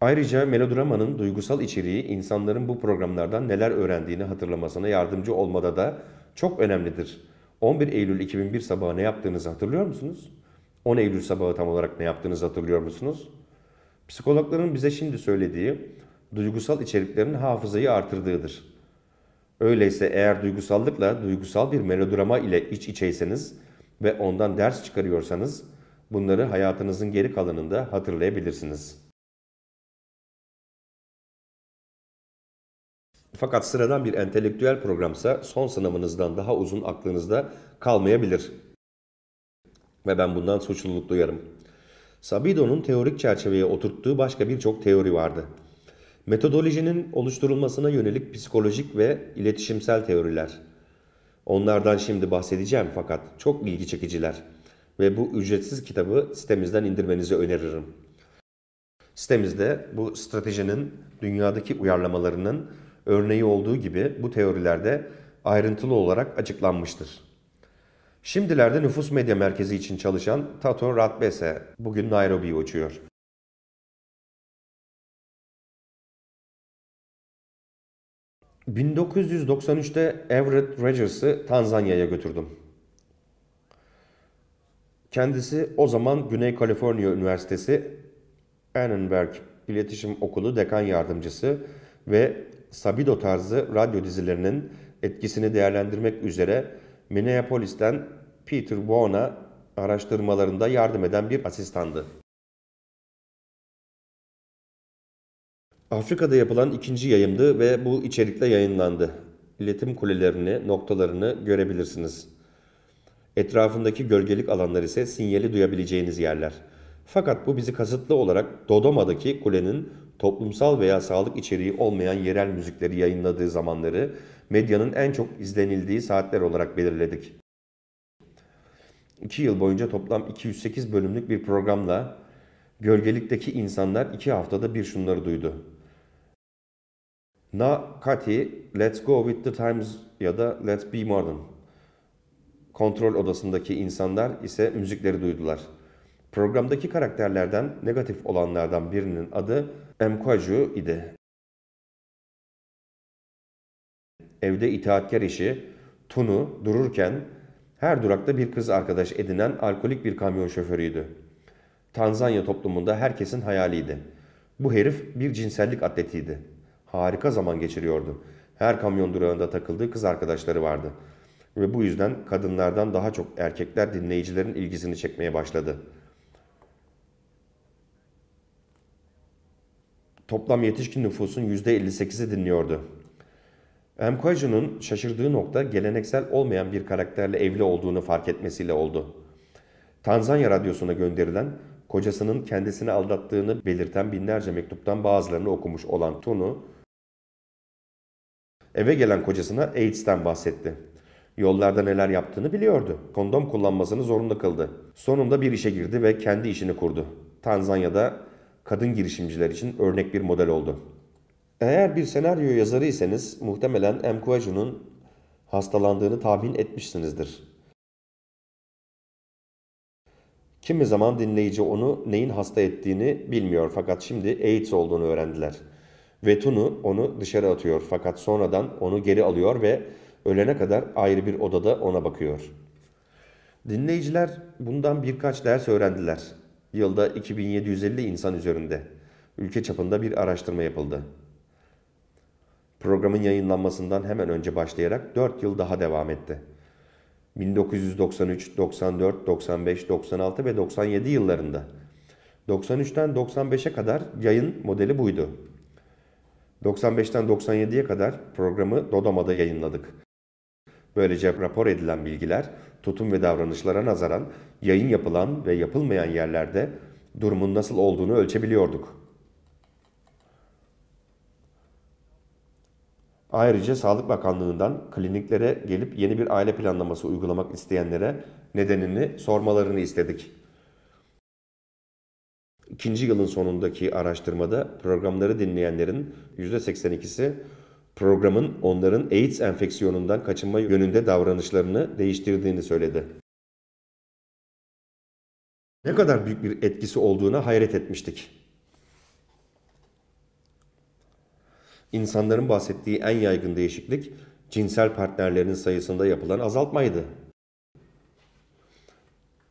S1: Ayrıca melodramanın duygusal içeriği insanların bu programlardan neler öğrendiğini hatırlamasına yardımcı olmada da çok önemlidir. 11 Eylül 2001 sabahı ne yaptığınızı hatırlıyor musunuz? 10 Eylül sabahı tam olarak ne yaptığınızı hatırlıyor musunuz? Psikologların bize şimdi söylediği duygusal içeriklerin hafızayı artırdığıdır. Öyleyse eğer duygusallıkla duygusal bir melodrama ile iç içeyseniz ve ondan ders çıkarıyorsanız bunları hayatınızın geri kalanında hatırlayabilirsiniz.'' Fakat sıradan bir entelektüel programsa son sınavınızdan daha uzun aklınızda kalmayabilir. Ve ben bundan suçluluk duyarım. Sabido'nun teorik çerçeveye oturttuğu başka birçok teori vardı. Metodolojinin oluşturulmasına yönelik psikolojik ve iletişimsel teoriler. Onlardan şimdi bahsedeceğim fakat çok ilgi çekiciler. Ve bu ücretsiz kitabı sitemizden indirmenizi öneririm. Sitemizde bu stratejinin dünyadaki uyarlamalarının örneği olduğu gibi bu teorilerde ayrıntılı olarak açıklanmıştır. Şimdilerde nüfus medya merkezi için çalışan Tato Ratbese
S2: bugün Nairobi'yi uçuyor. ...1993'te Everett Rogers'ı
S1: Tanzanya'ya götürdüm. Kendisi o zaman Güney Kaliforniya Üniversitesi Annenberg İletişim Okulu Dekan Yardımcısı ve Sabido tarzı radyo dizilerinin etkisini değerlendirmek üzere Minneapolis'ten Peter Bone'a araştırmalarında yardım eden bir asistandı. Afrika'da yapılan ikinci yayımdı ve bu içerikle yayınlandı. İletim kulelerini, noktalarını görebilirsiniz. Etrafındaki gölgelik alanlar ise sinyali duyabileceğiniz yerler. Fakat bu bizi kasıtlı olarak Dodoma'daki kulenin toplumsal veya sağlık içeriği olmayan yerel müzikleri yayınladığı zamanları medyanın en çok izlenildiği saatler olarak belirledik. 2 yıl boyunca toplam 208 bölümlük bir programla gölgelikteki insanlar 2 haftada bir şunları duydu. Na Kati, Let's Go With The Times ya da Let's Be Modern. Kontrol odasındaki insanlar ise müzikleri duydular. Programdaki karakterlerden negatif olanlardan birinin adı Emkacı idi. Evde itaatkar işi, Tunu dururken her durakta bir kız arkadaş edinen alkolik bir kamyon şoförüydü. Tanzanya toplumunda herkesin hayaliydi. Bu herif bir cinsellik atletiydi. Harika zaman geçiriyordu. Her kamyon durağında takıldığı kız arkadaşları vardı. Ve bu yüzden kadınlardan daha çok erkekler dinleyicilerin ilgisini çekmeye başladı.'' toplam yetişkin nüfusun %58'i dinliyordu. Mkoyju'nun şaşırdığı nokta geleneksel olmayan bir karakterle evli olduğunu fark etmesiyle oldu. Tanzanya radyosuna gönderilen kocasının kendisini aldattığını belirten binlerce mektuptan bazılarını okumuş olan Tunu, eve gelen kocasına AIDS'ten bahsetti. Yollarda neler yaptığını biliyordu. Kondom kullanmasını zorunda kıldı. Sonunda bir işe girdi ve kendi işini kurdu. Tanzanya'da kadın girişimciler için örnek bir model oldu. Eğer bir senaryo yazarıysanız muhtemelen M. Kuaju'nun hastalandığını tahmin etmişsinizdir. Kimi zaman dinleyici onu neyin hasta ettiğini bilmiyor fakat şimdi AIDS olduğunu öğrendiler. Vetunu onu dışarı atıyor fakat sonradan onu geri alıyor ve ölene kadar ayrı bir odada ona bakıyor. Dinleyiciler bundan birkaç ders öğrendiler. Yılda 2750 insan üzerinde ülke çapında bir araştırma yapıldı. Programın yayınlanmasından hemen önce başlayarak 4 yıl daha devam etti. 1993, 94, 95, 96 ve 97 yıllarında. 93'ten 95'e kadar yayın modeli buydu. 95'ten 97'ye kadar programı Dodama'da yayınladık. Böylece rapor edilen bilgiler tutum ve davranışlara nazaran yayın yapılan ve yapılmayan yerlerde durumun nasıl olduğunu ölçebiliyorduk. Ayrıca Sağlık Bakanlığı'ndan kliniklere gelip yeni bir aile planlaması uygulamak isteyenlere nedenini sormalarını istedik. İkinci yılın sonundaki araştırmada programları dinleyenlerin %82'si programın onların AIDS enfeksiyonundan kaçınma yönünde davranışlarını değiştirdiğini söyledi. Ne kadar büyük bir etkisi olduğuna hayret etmiştik. İnsanların bahsettiği en yaygın değişiklik cinsel partnerlerinin sayısında yapılan azaltmaydı.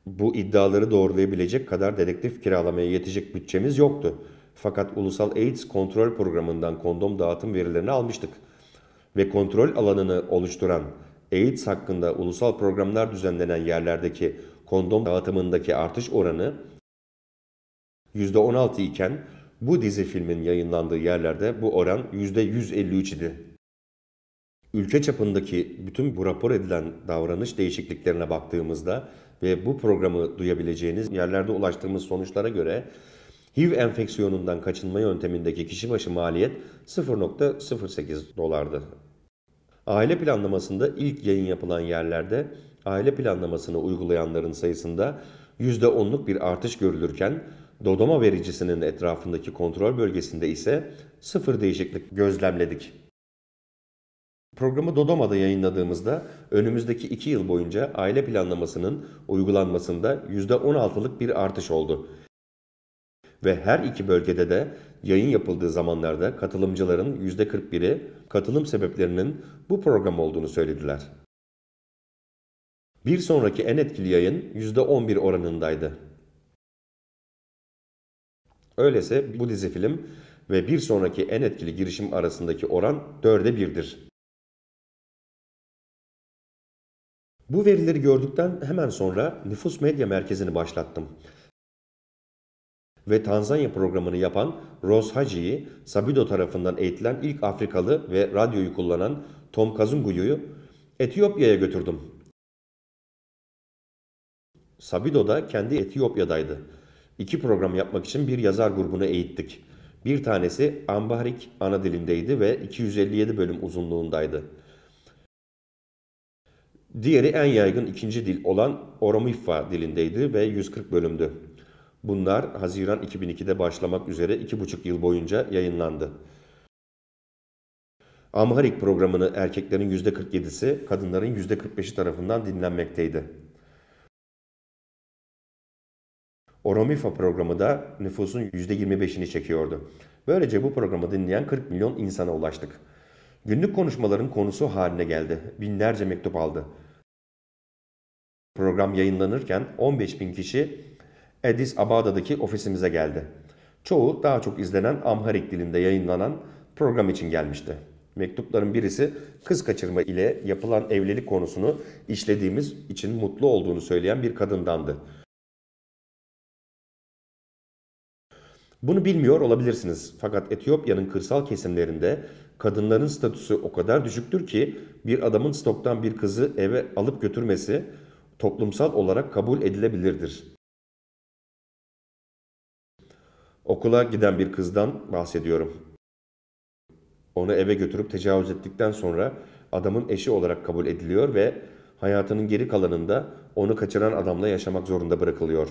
S1: Bu iddiaları doğrulayabilecek kadar dedektif kiralamaya yetecek bütçemiz yoktu. Fakat ulusal AIDS kontrol programından kondom dağıtım verilerini almıştık ve kontrol alanını oluşturan AIDS hakkında ulusal programlar düzenlenen yerlerdeki kondom dağıtımındaki artış oranı %16 iken bu dizi filmin yayınlandığı yerlerde bu oran %153 idi. Ülke çapındaki bütün bu rapor edilen davranış değişikliklerine baktığımızda ve bu programı duyabileceğiniz yerlerde ulaştığımız sonuçlara göre HIV enfeksiyonundan kaçınma yöntemindeki kişi başı maliyet 0.08 dolardı. Aile planlamasında ilk yayın yapılan yerlerde aile planlamasını uygulayanların sayısında %10'luk bir artış görülürken Dodoma vericisinin etrafındaki kontrol bölgesinde ise sıfır değişiklik gözlemledik. Programı Dodoma'da yayınladığımızda önümüzdeki 2 yıl boyunca aile planlamasının uygulanmasında %16'lık bir artış oldu ve her iki bölgede de yayın yapıldığı zamanlarda katılımcıların %41'i katılım sebeplerinin bu program olduğunu söylediler. Bir sonraki en etkili yayın %11 oranındaydı.
S2: Öyleyse bu dizi film ve bir sonraki en etkili girişim arasındaki oran 4'e 1'dir.
S1: Bu verileri gördükten hemen sonra nüfus medya merkezini başlattım ve Tanzanya programını yapan Rose Haji'yi Sabido tarafından eğitilen ilk Afrikalı ve radyoyu kullanan Tom Kazungu'yu Etiyopya'ya götürdüm. Sabido da kendi Etiyopya'daydı. İki program yapmak için bir yazar grubunu eğittik. Bir tanesi Ambarik ana dilindeydi ve 257 bölüm uzunluğundaydı. Diğeri en yaygın ikinci dil olan Oromiffa dilindeydi ve 140 bölümdü. Bunlar Haziran 2002'de başlamak üzere 2,5 yıl boyunca yayınlandı. Amharik programını erkeklerin %47'si, kadınların %45'i tarafından dinlenmekteydi. Oromifa programı da nüfusun %25'ini çekiyordu. Böylece bu programı dinleyen 40 milyon insana ulaştık. Günlük konuşmaların konusu haline geldi. Binlerce mektup aldı. Program yayınlanırken 15 bin kişi Addis Ababa'daki ofisimize geldi. Çoğu daha çok izlenen Amharik dilinde yayınlanan program için gelmişti. Mektupların birisi kız kaçırma ile yapılan evlilik konusunu işlediğimiz için mutlu olduğunu söyleyen bir kadındandı. Bunu bilmiyor olabilirsiniz fakat Etiyopya'nın kırsal kesimlerinde kadınların statüsü o kadar düşüktür ki bir adamın stoktan bir kızı eve alıp götürmesi toplumsal olarak kabul edilebilirdir. Okula giden bir kızdan bahsediyorum. Onu eve götürüp tecavüz ettikten sonra adamın eşi olarak kabul ediliyor ve hayatının geri kalanında onu kaçıran adamla yaşamak zorunda bırakılıyor.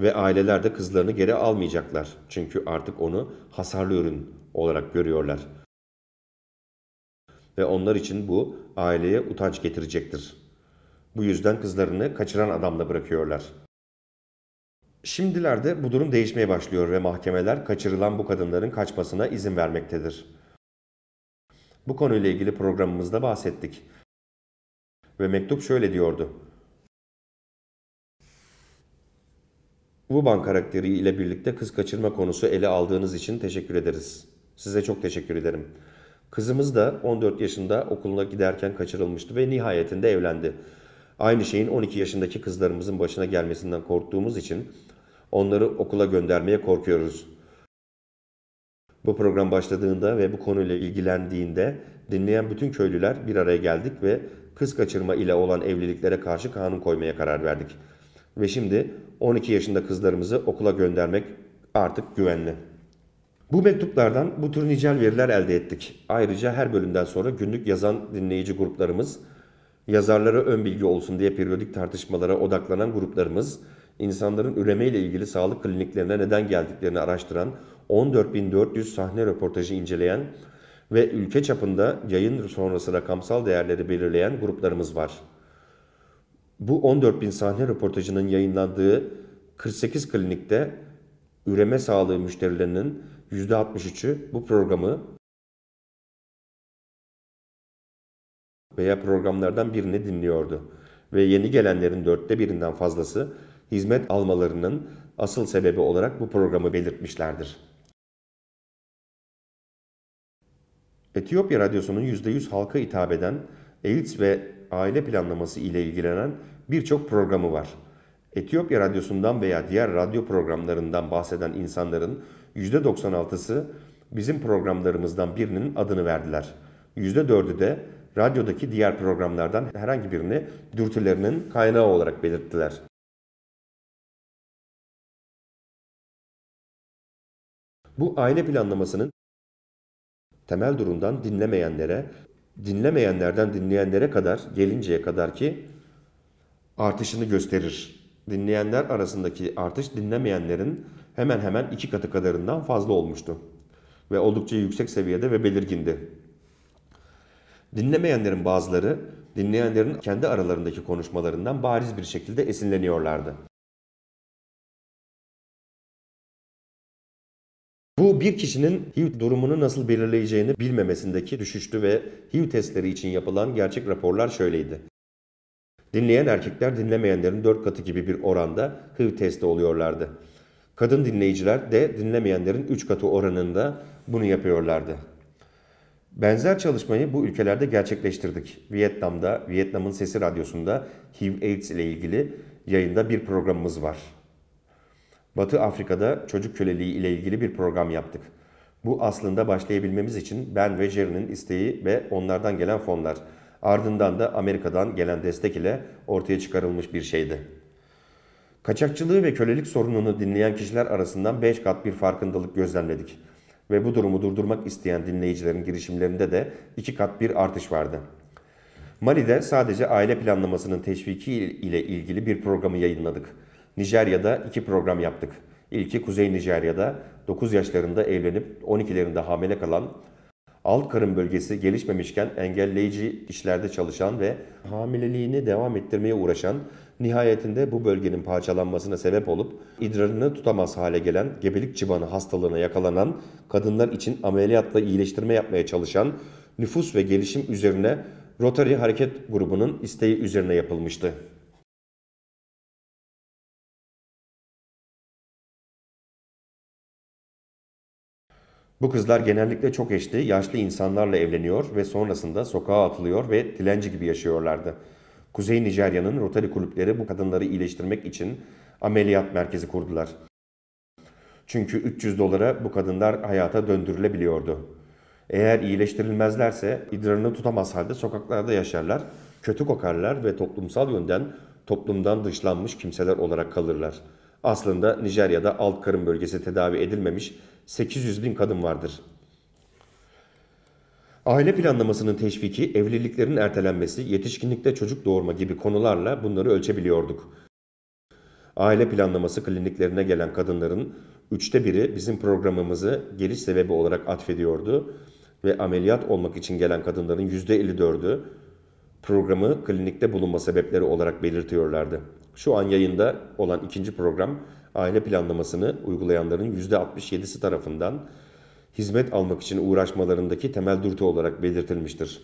S1: Ve aileler de kızlarını geri almayacaklar. Çünkü artık onu hasarlı ürün olarak görüyorlar. Ve onlar için bu aileye utanç getirecektir. Bu yüzden kızlarını kaçıran adamla bırakıyorlar.'' Şimdilerde bu durum değişmeye başlıyor ve mahkemeler kaçırılan bu kadınların kaçmasına izin vermektedir. Bu konuyla ilgili programımızda bahsettik. Ve mektup şöyle diyordu. Wuban karakteri ile birlikte kız kaçırma konusu ele aldığınız için teşekkür ederiz. Size çok teşekkür ederim. Kızımız da 14 yaşında okuluna giderken kaçırılmıştı ve nihayetinde evlendi. Aynı şeyin 12 yaşındaki kızlarımızın başına gelmesinden korktuğumuz için Onları okula göndermeye korkuyoruz. Bu program başladığında ve bu konuyla ilgilendiğinde dinleyen bütün köylüler bir araya geldik ve kız kaçırma ile olan evliliklere karşı kanun koymaya karar verdik. Ve şimdi 12 yaşında kızlarımızı okula göndermek artık güvenli. Bu mektuplardan bu tür nicel veriler elde ettik. Ayrıca her bölümden sonra günlük yazan dinleyici gruplarımız, yazarlara ön bilgi olsun diye periyodik tartışmalara odaklanan gruplarımız, insanların üremeyle ilgili sağlık kliniklerine neden geldiklerini araştıran 14.400 sahne röportajı inceleyen ve ülke çapında yayın sonrası rakamsal değerleri belirleyen gruplarımız var. Bu 14.000 sahne röportajının yayınlandığı
S2: 48 klinikte üreme sağlığı müşterilerinin %63'ü bu programı veya
S1: programlardan birini dinliyordu ve yeni gelenlerin dörtte birinden fazlası hizmet almalarının asıl sebebi olarak bu programı belirtmişlerdir. Etiyopya Radyosu'nun %100 halka hitap eden AIDS ve aile planlaması ile ilgilenen birçok programı var. Etiyopya Radyosu'ndan veya diğer radyo programlarından bahseden insanların %96'sı bizim programlarımızdan birinin adını verdiler. %4'ü de radyodaki diğer
S2: programlardan herhangi birini dürtülerinin kaynağı olarak belirttiler. Bu aile planlamasının temel durumdan dinlemeyenlere, dinlemeyenlerden dinleyenlere
S1: kadar gelinceye kadar ki artışını gösterir. Dinleyenler arasındaki artış dinlemeyenlerin hemen hemen iki katı kadarından fazla olmuştu ve oldukça yüksek seviyede ve belirgindi. Dinlemeyenlerin bazıları
S2: dinleyenlerin kendi aralarındaki konuşmalarından bariz bir şekilde esinleniyorlardı. bir kişinin HIV
S1: durumunu nasıl belirleyeceğini bilmemesindeki düşüştü ve HIV testleri için yapılan gerçek raporlar şöyleydi. Dinleyen erkekler dinlemeyenlerin 4 katı gibi bir oranda HIV testi oluyorlardı. Kadın dinleyiciler de dinlemeyenlerin 3 katı oranında bunu yapıyorlardı. Benzer çalışmayı bu ülkelerde gerçekleştirdik. Vietnam'da, Vietnam'ın Sesi Radyosu'nda HIV AIDS ile ilgili yayında bir programımız var. Batı Afrika'da çocuk köleliği ile ilgili bir program yaptık. Bu aslında başlayabilmemiz için ben ve Jerry'nin isteği ve onlardan gelen fonlar. Ardından da Amerika'dan gelen destek ile ortaya çıkarılmış bir şeydi. Kaçakçılığı ve kölelik sorununu dinleyen kişiler arasından 5 kat bir farkındalık gözlemledik. Ve bu durumu durdurmak isteyen dinleyicilerin girişimlerinde de 2 kat bir artış vardı. Mali'de sadece aile planlamasının teşviki ile ilgili bir programı yayınladık. Nijerya'da iki program yaptık. İlki Kuzey Nijerya'da 9 yaşlarında evlenip 12'lerinde hamile kalan, alt karın bölgesi gelişmemişken engelleyici işlerde çalışan ve hamileliğini devam ettirmeye uğraşan, nihayetinde bu bölgenin parçalanmasına sebep olup idrarını tutamaz hale gelen gebelik çıbanı hastalığına yakalanan, kadınlar için ameliyatla iyileştirme yapmaya çalışan, nüfus ve gelişim üzerine Rotary Hareket
S2: Grubu'nun isteği üzerine yapılmıştı. Bu kızlar
S1: genellikle çok eşli, yaşlı insanlarla evleniyor ve sonrasında sokağa atılıyor ve dilenci gibi yaşıyorlardı. Kuzey Nijerya'nın Rotary kulüpleri bu kadınları iyileştirmek için ameliyat merkezi kurdular. Çünkü 300 dolara bu kadınlar hayata döndürülebiliyordu. Eğer iyileştirilmezlerse idrarını tutamaz halde sokaklarda yaşarlar, kötü kokarlar ve toplumsal yönden toplumdan dışlanmış kimseler olarak kalırlar. Aslında Nijerya'da alt karın bölgesi tedavi edilmemiş 800 bin kadın vardır. Aile planlamasının teşviki, evliliklerin ertelenmesi, yetişkinlikte çocuk doğurma gibi konularla bunları ölçebiliyorduk. Aile planlaması kliniklerine gelen kadınların üçte biri bizim programımızı geliş sebebi olarak atfediyordu ve ameliyat olmak için gelen kadınların yüzde %54'ü programı klinikte bulunma sebepleri olarak belirtiyorlardı. Şu an yayında olan ikinci program aile planlamasını uygulayanların %67'si tarafından hizmet almak için uğraşmalarındaki temel dürtü olarak belirtilmiştir.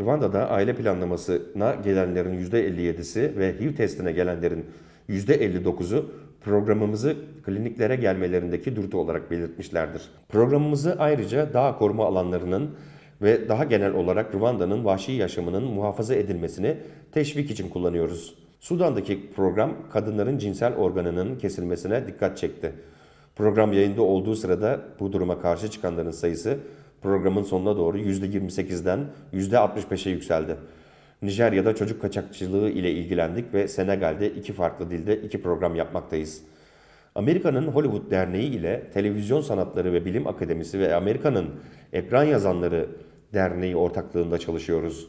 S1: Rwanda'da aile planlamasına gelenlerin %57'si ve HIV testine gelenlerin %59'u programımızı kliniklere gelmelerindeki dürtü olarak belirtmişlerdir. Programımızı ayrıca daha koruma alanlarının ve daha genel olarak Rwanda'nın vahşi yaşamının muhafaza edilmesini teşvik için kullanıyoruz. Sudan'daki program kadınların cinsel organının kesilmesine dikkat çekti. Program yayında olduğu sırada bu duruma karşı çıkanların sayısı programın sonuna doğru %28'den %65'e yükseldi. Nijerya'da çocuk kaçakçılığı ile ilgilendik ve Senegal'de iki farklı dilde iki program yapmaktayız. Amerika'nın Hollywood Derneği ile Televizyon Sanatları ve Bilim Akademisi ve Amerika'nın Ekran Yazanları Derneği ortaklığında çalışıyoruz.''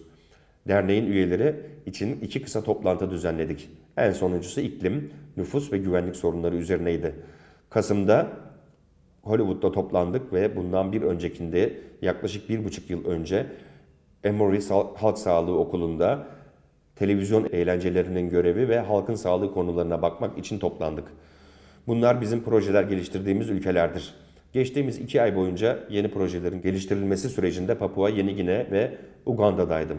S1: derneğin üyeleri için iki kısa toplantı düzenledik. En sonuncusu iklim, nüfus ve güvenlik sorunları üzerineydi. Kasım'da Hollywood'da toplandık ve bundan bir öncekinde yaklaşık bir buçuk yıl önce Emory Halk Sağlığı Okulu'nda televizyon eğlencelerinin görevi ve halkın sağlığı konularına bakmak için toplandık. Bunlar bizim projeler geliştirdiğimiz ülkelerdir. Geçtiğimiz iki ay boyunca yeni projelerin geliştirilmesi sürecinde Papua Yeni Gine ve Uganda'daydım.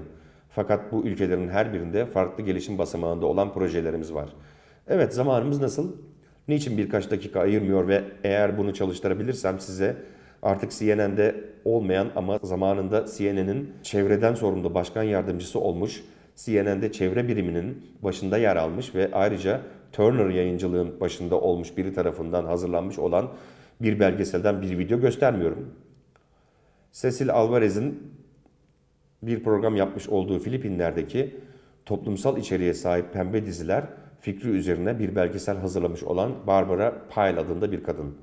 S1: Fakat bu ülkelerin her birinde farklı gelişim basamağında olan projelerimiz var. Evet zamanımız nasıl? Niçin birkaç dakika ayırmıyor ve eğer bunu çalıştırabilirsem size artık CNN'de olmayan ama zamanında CNN'in çevreden sorumlu başkan yardımcısı olmuş, CNN'de çevre biriminin başında yer almış ve ayrıca Turner yayıncılığın başında olmuş biri tarafından hazırlanmış olan bir belgeselden bir video göstermiyorum. Cecil Alvarez'in bir program yapmış olduğu Filipinler'deki toplumsal içeriğe sahip pembe diziler fikri üzerine bir belgesel hazırlamış olan Barbara Pyle adında bir kadın.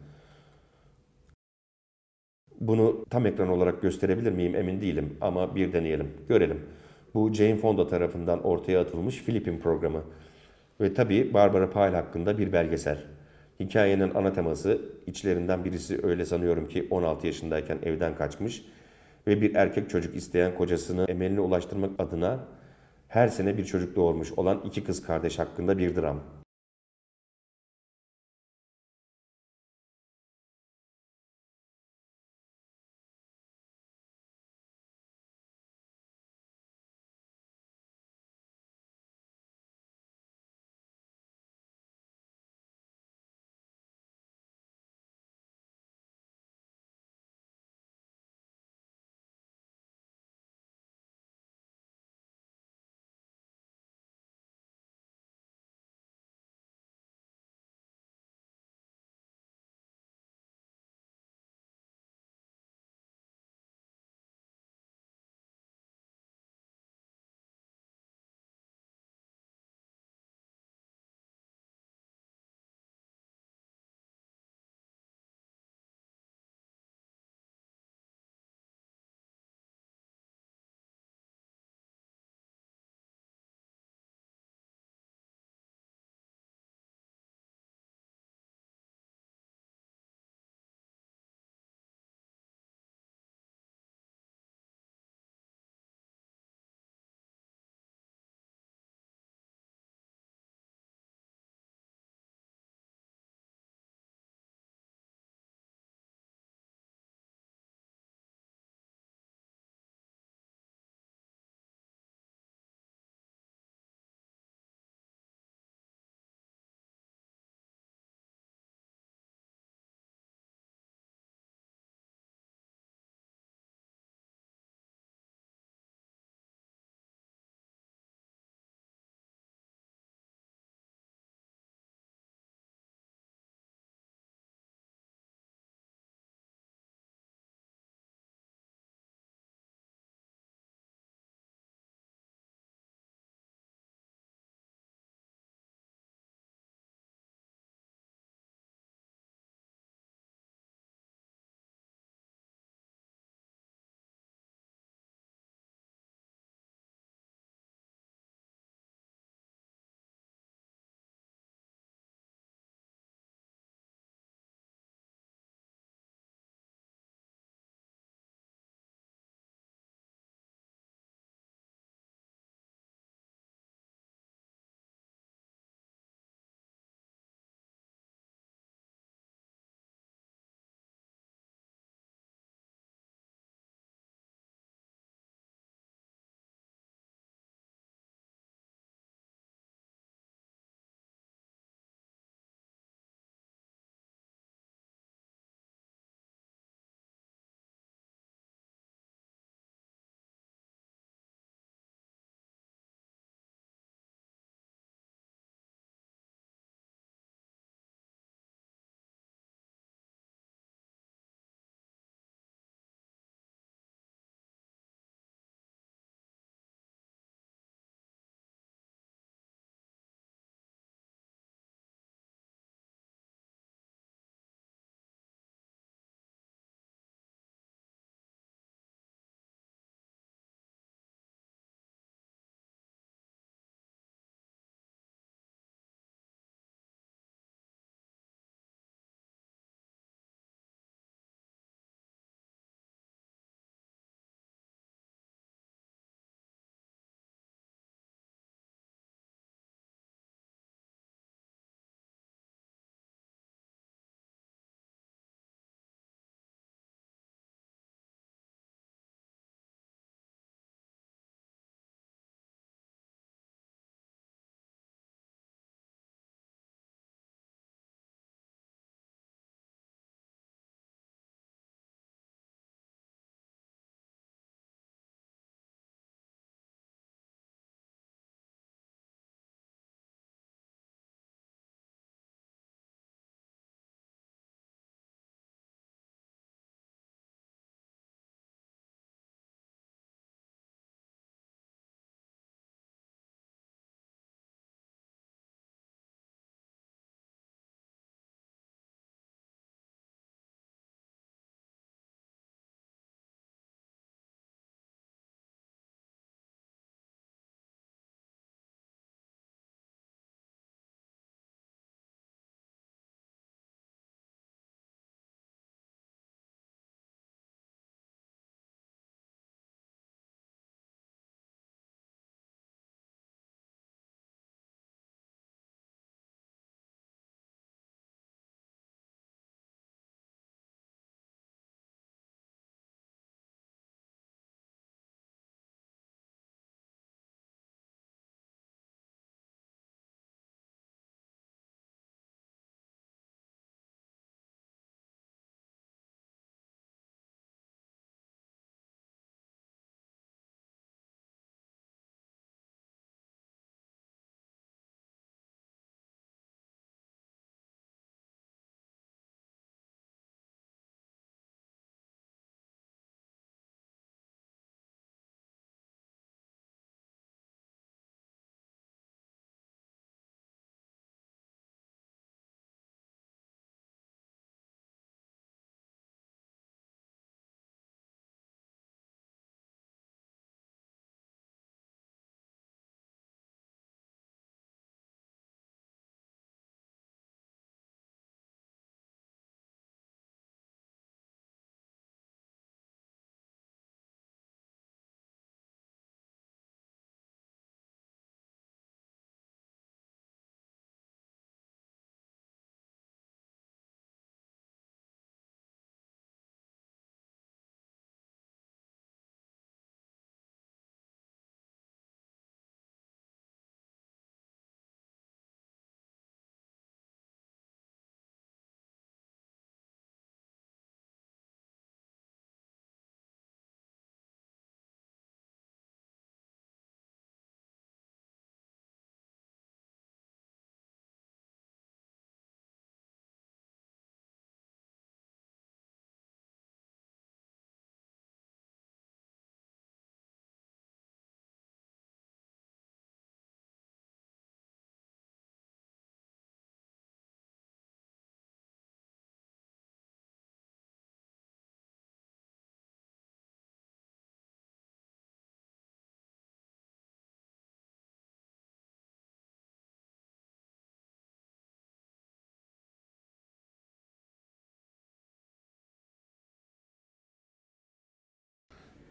S1: Bunu tam ekran olarak gösterebilir miyim emin değilim ama bir deneyelim, görelim. Bu Jane Fonda tarafından ortaya atılmış Filipin programı ve tabii Barbara Pyle hakkında bir belgesel. Hikayenin ana teması içlerinden birisi öyle sanıyorum ki 16 yaşındayken evden kaçmış ve bir erkek çocuk isteyen kocasını emeline
S2: ulaştırmak adına her sene bir çocuk doğurmuş olan iki kız kardeş hakkında bir dram.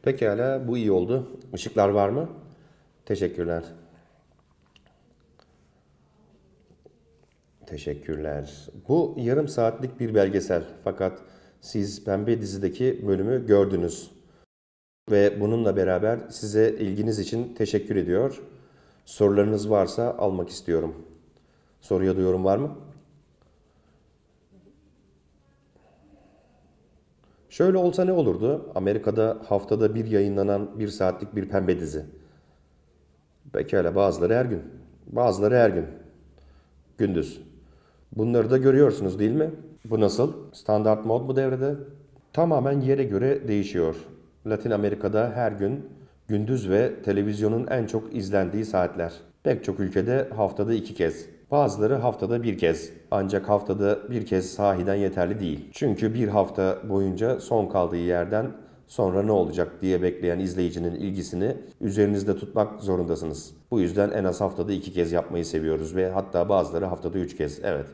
S2: Pekala bu iyi oldu. Işıklar var
S1: mı? Teşekkürler. Teşekkürler. Bu yarım saatlik bir belgesel fakat siz Pembe dizideki bölümü gördünüz. Ve bununla beraber size ilginiz için teşekkür ediyor. Sorularınız varsa almak istiyorum. Soruya duyurum var mı? Şöyle olsa ne olurdu? Amerika'da haftada bir yayınlanan bir saatlik bir pembe dizi. Pekala bazıları her gün. Bazıları her gün. Gündüz. Bunları da görüyorsunuz değil mi? Bu nasıl? Standart mod mu devrede. Tamamen yere göre değişiyor. Latin Amerika'da her gün gündüz ve televizyonun en çok izlendiği saatler. Pek çok ülkede haftada iki kez. Bazıları haftada bir kez ancak haftada bir kez sahiden yeterli değil. Çünkü bir hafta boyunca son kaldığı yerden sonra ne olacak diye bekleyen izleyicinin ilgisini üzerinizde
S2: tutmak zorundasınız. Bu yüzden en az haftada iki kez yapmayı seviyoruz ve hatta bazıları haftada üç kez. Evet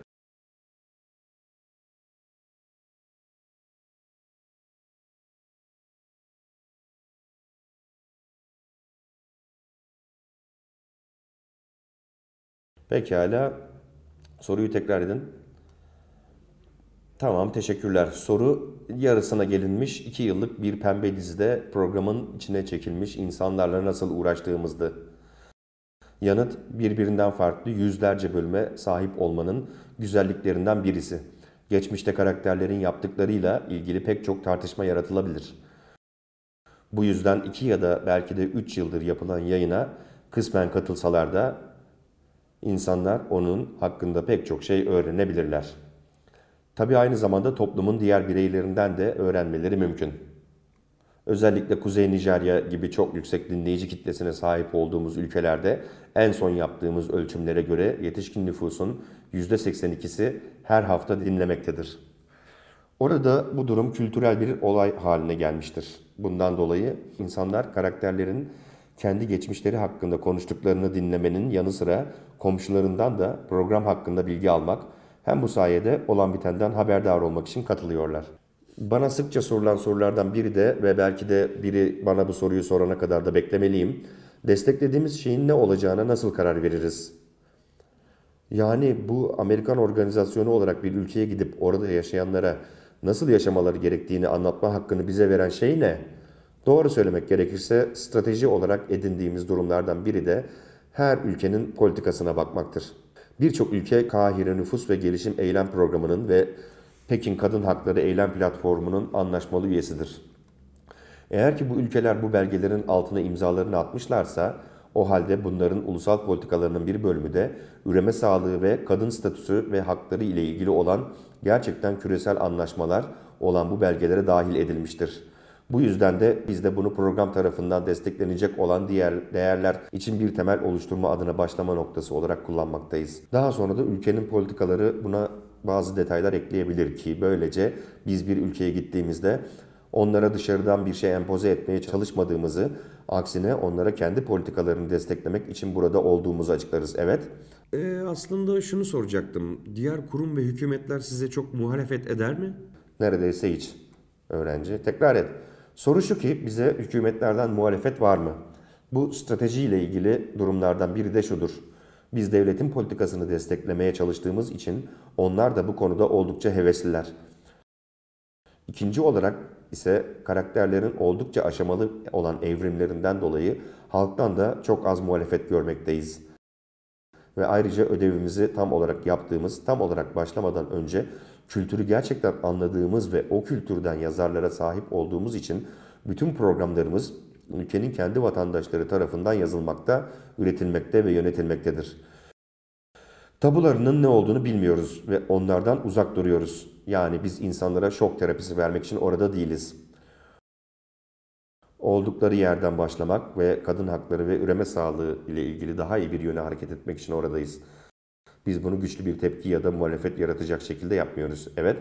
S2: Pekala. Soruyu tekrar edin. Tamam teşekkürler. Soru
S1: yarısına gelinmiş 2 yıllık bir pembe dizide programın içine çekilmiş insanlarla nasıl uğraştığımızdı. Yanıt birbirinden farklı yüzlerce bölüme sahip olmanın güzelliklerinden birisi. Geçmişte karakterlerin yaptıklarıyla ilgili pek çok tartışma yaratılabilir. Bu yüzden 2 ya da belki de 3 yıldır yapılan yayına kısmen katılsalar da İnsanlar onun hakkında pek çok şey öğrenebilirler. Tabi aynı zamanda toplumun diğer bireylerinden de öğrenmeleri mümkün. Özellikle Kuzey Nijerya gibi çok yüksek dinleyici kitlesine sahip olduğumuz ülkelerde en son yaptığımız ölçümlere göre yetişkin nüfusun %82'si her hafta dinlemektedir. Orada bu durum kültürel bir olay haline gelmiştir. Bundan dolayı insanlar karakterlerin kendi geçmişleri hakkında konuştuklarını dinlemenin yanı sıra komşularından da program hakkında bilgi almak hem bu sayede olan bitenden haberdar olmak için katılıyorlar. Bana sıkça sorulan sorulardan biri de ve belki de biri bana bu soruyu sorana kadar da beklemeliyim. Desteklediğimiz şeyin ne olacağına nasıl karar veririz? Yani bu Amerikan organizasyonu olarak bir ülkeye gidip orada yaşayanlara nasıl yaşamaları gerektiğini anlatma hakkını bize veren şey ne?'' Doğru söylemek gerekirse strateji olarak edindiğimiz durumlardan biri de her ülkenin politikasına bakmaktır. Birçok ülke Kahire Nüfus ve Gelişim Eylem Programı'nın ve Pekin Kadın Hakları Eylem Platformu'nun anlaşmalı üyesidir. Eğer ki bu ülkeler bu belgelerin altına imzalarını atmışlarsa o halde bunların ulusal politikalarının bir bölümü de üreme sağlığı ve kadın statüsü ve hakları ile ilgili olan gerçekten küresel anlaşmalar olan bu belgelere dahil edilmiştir. Bu yüzden de biz de bunu program tarafından desteklenecek olan diğer değerler için bir temel oluşturma adına başlama noktası olarak kullanmaktayız. Daha sonra da ülkenin politikaları buna bazı detaylar ekleyebilir ki böylece biz bir ülkeye gittiğimizde onlara dışarıdan bir şey empoze etmeye çalışmadığımızı, aksine onlara kendi politikalarını desteklemek için burada olduğumuzu açıklarız. Evet. E, aslında şunu soracaktım. Diğer kurum ve hükümetler size çok muhalefet eder mi? Neredeyse hiç. Öğrenci tekrar et. Soru şu ki bize hükümetlerden muhalefet var mı? Bu stratejiyle ilgili durumlardan biri de şudur. Biz devletin politikasını desteklemeye çalıştığımız için onlar da bu konuda oldukça hevesliler. İkinci olarak ise karakterlerin oldukça aşamalı olan evrimlerinden dolayı halktan da çok az muhalefet görmekteyiz. Ve ayrıca ödevimizi tam olarak yaptığımız, tam olarak başlamadan önce kültürü gerçekten anladığımız ve o kültürden yazarlara sahip olduğumuz için bütün programlarımız ülkenin kendi vatandaşları tarafından yazılmakta, üretilmekte ve yönetilmektedir. Tabularının ne olduğunu bilmiyoruz ve onlardan uzak duruyoruz. Yani biz insanlara şok terapisi vermek için orada değiliz. Oldukları yerden başlamak ve kadın hakları ve üreme sağlığı ile ilgili daha iyi bir yöne hareket etmek için oradayız. Biz bunu güçlü bir tepki ya da muhalefet yaratacak şekilde yapmıyoruz. Evet.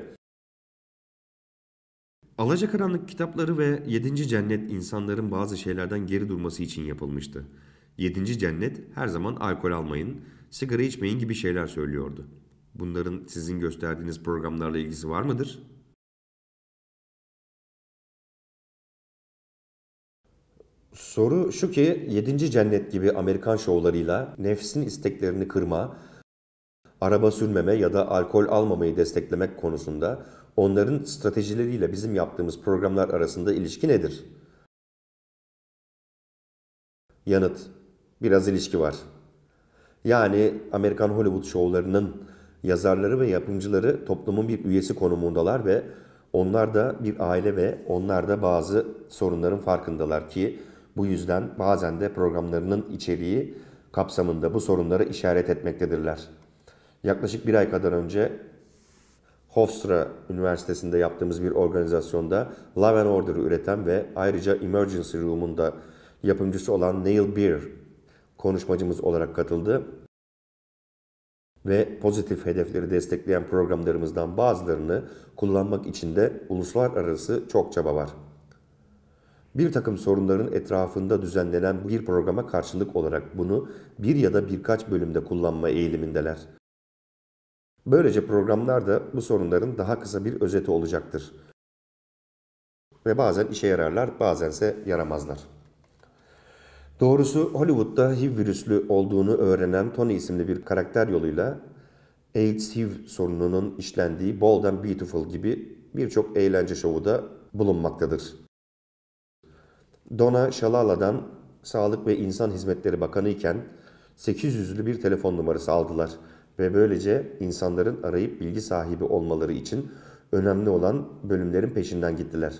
S1: Alacakaranlık kitapları ve Yedinci Cennet insanların bazı şeylerden geri durması için yapılmıştı. Yedinci Cennet her zaman alkol almayın, sigara içmeyin gibi şeyler söylüyordu.
S2: Bunların sizin gösterdiğiniz programlarla ilgisi var mıdır? Soru şu ki 7.
S1: Cennet gibi Amerikan şovlarıyla nefsin isteklerini kırma, araba sürmeme ya da alkol almamayı desteklemek konusunda onların stratejileriyle bizim yaptığımız programlar arasında ilişki nedir? Yanıt. Biraz ilişki var. Yani Amerikan Hollywood şovlarının yazarları ve yapımcıları toplumun bir üyesi konumundalar ve onlar da bir aile ve onlar da bazı sorunların farkındalar ki bu yüzden bazen de programlarının içeriği kapsamında bu sorunlara işaret etmektedirler. Yaklaşık bir ay kadar önce Hofstra Üniversitesi'nde yaptığımız bir organizasyonda Love and Order'ı üreten ve ayrıca Emergency Room'un da yapımcısı olan Neil Beer konuşmacımız olarak katıldı. Ve pozitif hedefleri destekleyen programlarımızdan bazılarını kullanmak için de uluslararası çok çaba var. Bir takım sorunların etrafında düzenlenen bir programa karşılık olarak bunu bir ya da birkaç bölümde kullanma eğilimindeler. Böylece programlar da bu sorunların daha kısa bir özeti olacaktır. Ve bazen işe yararlar, bazense yaramazlar. Doğrusu Hollywood'da HIV virüslü olduğunu öğrenen Tony isimli bir karakter yoluyla AIDS-HIV sorununun işlendiği Bold and Beautiful gibi birçok eğlence şovu da bulunmaktadır. Donna Shalala'dan Sağlık ve İnsan Hizmetleri Bakanı iken 800'lü bir telefon numarası aldılar ve böylece insanların arayıp bilgi sahibi olmaları için önemli olan bölümlerin peşinden gittiler.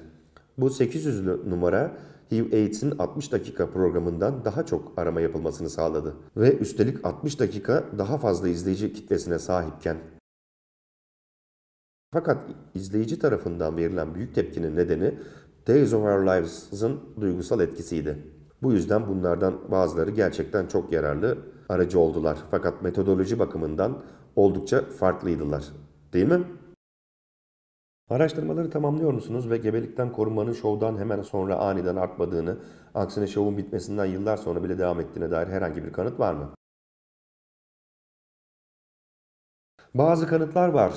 S1: Bu 800 numara HIV AIDS'in 60 dakika programından daha çok arama yapılmasını sağladı ve üstelik 60 dakika daha fazla izleyici kitlesine sahipken. Fakat izleyici tarafından verilen büyük tepkinin nedeni Days of Our Lives'ın duygusal etkisiydi. Bu yüzden bunlardan bazıları gerçekten çok yararlı aracı oldular. Fakat metodoloji bakımından oldukça farklıydılar. Değil mi? Araştırmaları tamamlıyor musunuz ve gebelikten korunmanın şovdan hemen sonra aniden artmadığını, aksine şovun bitmesinden yıllar sonra bile devam ettiğine dair herhangi bir kanıt var mı? Bazı kanıtlar var.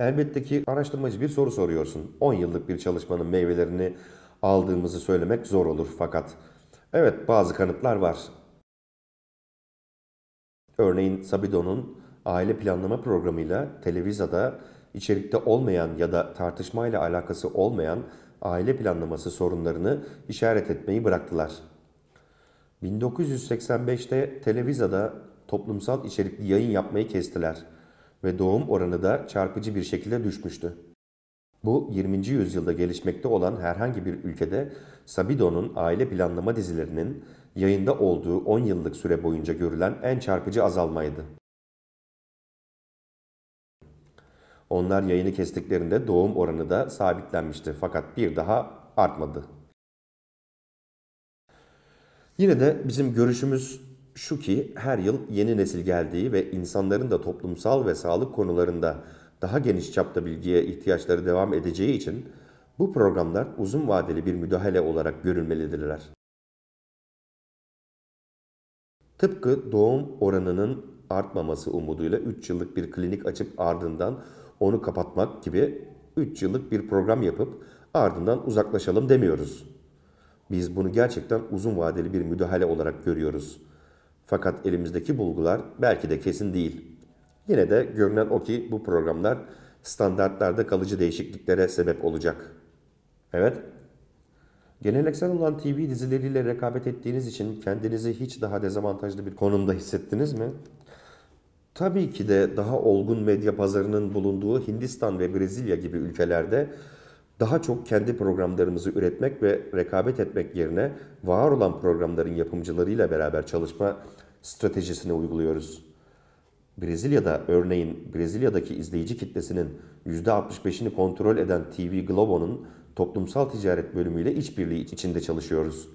S1: Elbette ki araştırmacı bir soru soruyorsun. 10 yıllık bir çalışmanın meyvelerini aldığımızı söylemek zor olur fakat. Evet bazı kanıtlar var Örneğin Sabidon'un aile planlama programıyla televizyada içerikte olmayan ya da tartışmayla alakası olmayan aile planlaması sorunlarını işaret etmeyi bıraktılar. 1985'te televizyada toplumsal içerikli yayın yapmayı kestiler ve doğum oranı da çarpıcı bir şekilde düşmüştü. Bu 20. yüzyılda gelişmekte olan herhangi bir ülkede Sabido'nun aile planlama dizilerinin yayında olduğu 10 yıllık süre boyunca görülen en çarpıcı azalmaydı. Onlar yayını kestiklerinde doğum oranı da sabitlenmişti fakat bir daha artmadı. Yine de bizim görüşümüz şu ki her yıl yeni nesil geldiği ve insanların da toplumsal ve sağlık konularında daha geniş çapta bilgiye ihtiyaçları devam edeceği için bu programlar uzun vadeli bir müdahale olarak görülmelidirler. Tıpkı doğum oranının artmaması umuduyla 3 yıllık bir klinik açıp ardından onu kapatmak gibi 3 yıllık bir program yapıp ardından uzaklaşalım demiyoruz. Biz bunu gerçekten uzun vadeli bir müdahale olarak görüyoruz. Fakat elimizdeki bulgular belki de kesin değil. Yine de görünen o ki bu programlar standartlarda kalıcı değişikliklere sebep olacak. Evet. Geleneksel olan TV dizileriyle rekabet ettiğiniz için kendinizi hiç daha dezavantajlı bir konumda hissettiniz mi? Tabii ki de daha olgun medya pazarının bulunduğu Hindistan ve Brezilya gibi ülkelerde daha çok kendi programlarımızı üretmek ve rekabet etmek yerine var olan programların yapımcılarıyla beraber çalışma stratejisini uyguluyoruz. Brezilya'da örneğin Brezilya'daki izleyici kitlesinin %65'ini kontrol eden TV Globo'nun toplumsal ticaret bölümüyle işbirliği içinde çalışıyoruz.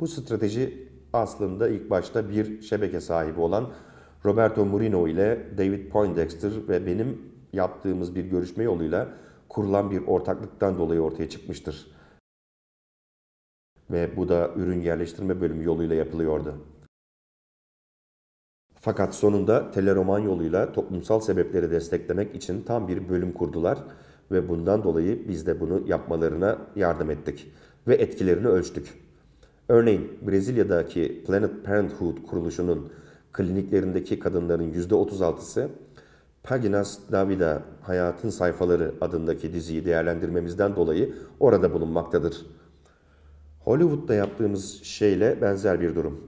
S1: Bu strateji aslında ilk başta bir şebeke sahibi olan Roberto Murino ile David Poindexter ve benim yaptığımız bir görüşme yoluyla kurulan bir ortaklıktan dolayı ortaya çıkmıştır. Ve bu da ürün yerleştirme bölümü yoluyla yapılıyordu. Fakat sonunda teleroman yoluyla toplumsal sebepleri desteklemek için tam bir bölüm kurdular ve bundan dolayı biz de bunu yapmalarına yardım ettik ve etkilerini ölçtük. Örneğin Brezilya'daki Planet Parenthood kuruluşunun kliniklerindeki kadınların %36'sı Paginas Davida Hayatın Sayfaları adındaki diziyi değerlendirmemizden dolayı orada bulunmaktadır. Hollywood'da yaptığımız şeyle benzer bir durum.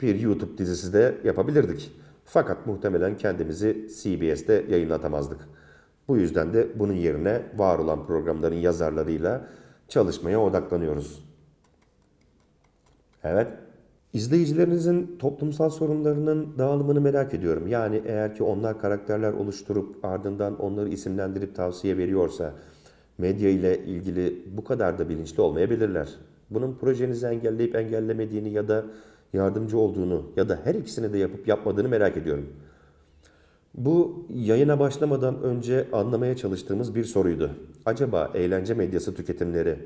S1: Bir YouTube dizisi de yapabilirdik. Fakat muhtemelen kendimizi CBS'de yayınlatamazdık. Bu yüzden de bunun yerine var olan programların yazarlarıyla çalışmaya odaklanıyoruz. Evet. İzleyicilerinizin toplumsal sorunlarının dağılımını merak ediyorum. Yani eğer ki onlar karakterler oluşturup ardından onları isimlendirip tavsiye veriyorsa medya ile ilgili bu kadar da bilinçli olmayabilirler. Bunun projenizi engelleyip engellemediğini ya da yardımcı olduğunu ya da her ikisini de yapıp yapmadığını merak ediyorum. Bu yayına başlamadan önce anlamaya çalıştığımız bir soruydu. Acaba eğlence medyası tüketimleri,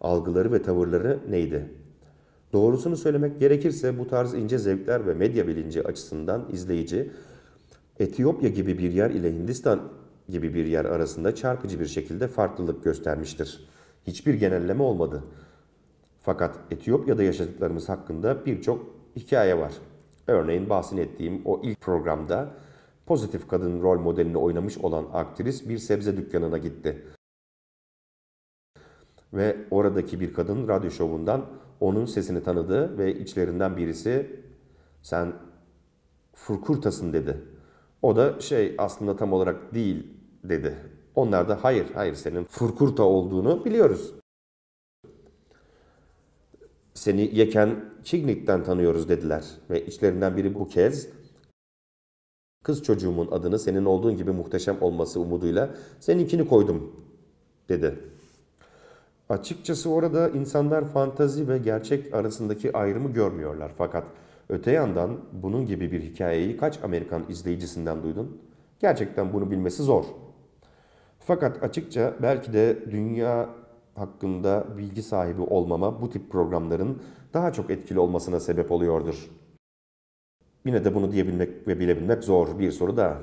S1: algıları ve tavırları neydi? Doğrusunu söylemek gerekirse bu tarz ince zevkler ve medya bilinci açısından izleyici Etiyopya gibi bir yer ile Hindistan gibi bir yer arasında çarpıcı bir şekilde farklılık göstermiştir. Hiçbir genelleme olmadı. Fakat Etiyopya'da yaşadıklarımız hakkında birçok hikaye var. Örneğin bahsettiğim o ilk programda pozitif kadın rol modelini oynamış olan aktris bir sebze dükkanına gitti. Ve oradaki bir kadın radyo şovundan onun sesini tanıdı ve içlerinden birisi sen furkurtasın dedi. O da şey aslında tam olarak değil dedi. Onlar da hayır hayır senin furkurta olduğunu biliyoruz seni yeken Çignik'ten tanıyoruz dediler. Ve içlerinden biri bu kez kız çocuğumun adını senin olduğun gibi muhteşem olması umuduyla seninkini koydum dedi. Açıkçası orada insanlar fantazi ve gerçek arasındaki ayrımı görmüyorlar fakat öte yandan bunun gibi bir hikayeyi kaç Amerikan izleyicisinden duydun? Gerçekten bunu bilmesi zor. Fakat açıkça belki de dünya hakkında bilgi sahibi olmama bu tip programların daha çok etkili olmasına sebep oluyordur. Yine de bunu diyebilmek ve bilebilmek zor bir soru da.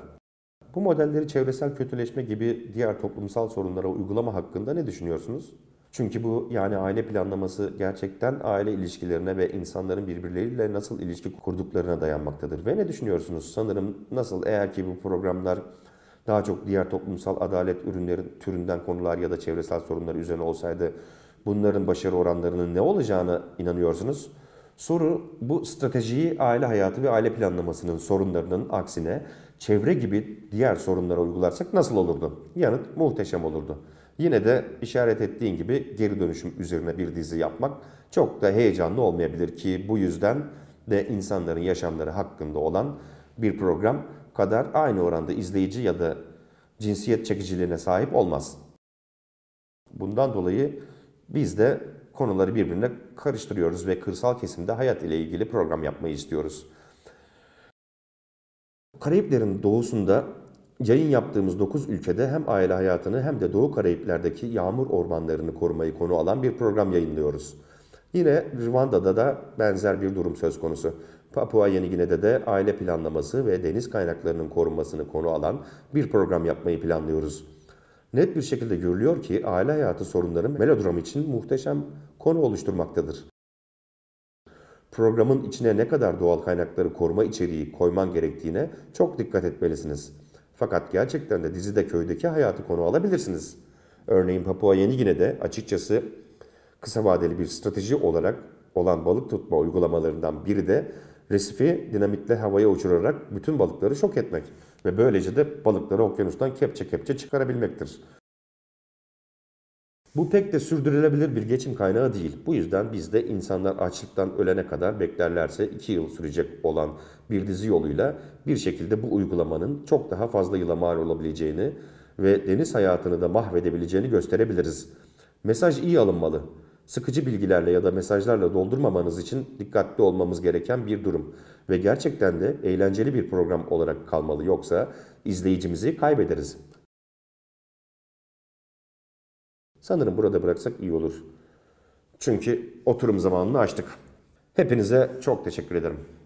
S1: Bu modelleri çevresel kötüleşme gibi diğer toplumsal sorunlara uygulama hakkında ne düşünüyorsunuz? Çünkü bu yani aile planlaması gerçekten aile ilişkilerine ve insanların birbirleriyle nasıl ilişki kurduklarına dayanmaktadır. Ve ne düşünüyorsunuz? Sanırım nasıl eğer ki bu programlar daha çok diğer toplumsal adalet ürünleri türünden konular ya da çevresel sorunlar üzerine olsaydı bunların başarı oranlarının ne olacağını inanıyorsunuz? Soru bu stratejiyi aile hayatı ve aile planlamasının sorunlarının aksine çevre gibi diğer sorunlara uygularsak nasıl olurdu? Yanıt muhteşem olurdu. Yine de işaret ettiğin gibi geri dönüşüm üzerine bir dizi yapmak çok da heyecanlı olmayabilir ki bu yüzden de insanların yaşamları hakkında olan bir program kadar aynı oranda izleyici ya da cinsiyet çekiciliğine sahip olmaz. Bundan dolayı biz de konuları birbirine karıştırıyoruz ve kırsal kesimde hayat ile ilgili program yapmayı istiyoruz. Karayiplerin doğusunda yayın yaptığımız 9 ülkede hem aile hayatını hem de Doğu Karayipler'deki yağmur ormanlarını korumayı konu alan bir program yayınlıyoruz. Yine Rwanda'da da benzer bir durum söz konusu. Papua Yeni Gine'de de aile planlaması ve deniz kaynaklarının korunmasını konu alan bir program yapmayı planlıyoruz. Net bir şekilde görülüyor ki aile hayatı sorunları melodram için muhteşem konu oluşturmaktadır. Programın içine ne kadar doğal kaynakları koruma içeriği koyman gerektiğine çok dikkat etmelisiniz. Fakat gerçekten de dizide köydeki hayatı konu alabilirsiniz. Örneğin Papua Yeni Gine'de açıkçası kısa vadeli bir strateji olarak olan balık tutma uygulamalarından biri de Resifi dinamitle havaya uçurarak bütün balıkları şok etmek ve böylece de balıkları okyanustan kepçe kepçe çıkarabilmektir. Bu pek de sürdürülebilir bir geçim kaynağı değil. Bu yüzden bizde insanlar açlıktan ölene kadar beklerlerse 2 yıl sürecek olan bir dizi yoluyla bir şekilde bu uygulamanın çok daha fazla yıla mal olabileceğini ve deniz hayatını da mahvedebileceğini gösterebiliriz. Mesaj iyi alınmalı sıkıcı bilgilerle ya da mesajlarla doldurmamanız için dikkatli olmamız gereken bir durum ve gerçekten de eğlenceli bir program olarak kalmalı yoksa izleyicimizi kaybederiz. Sanırım burada bıraksak iyi olur. Çünkü oturum zamanını açtık. Hepinize
S2: çok teşekkür ederim.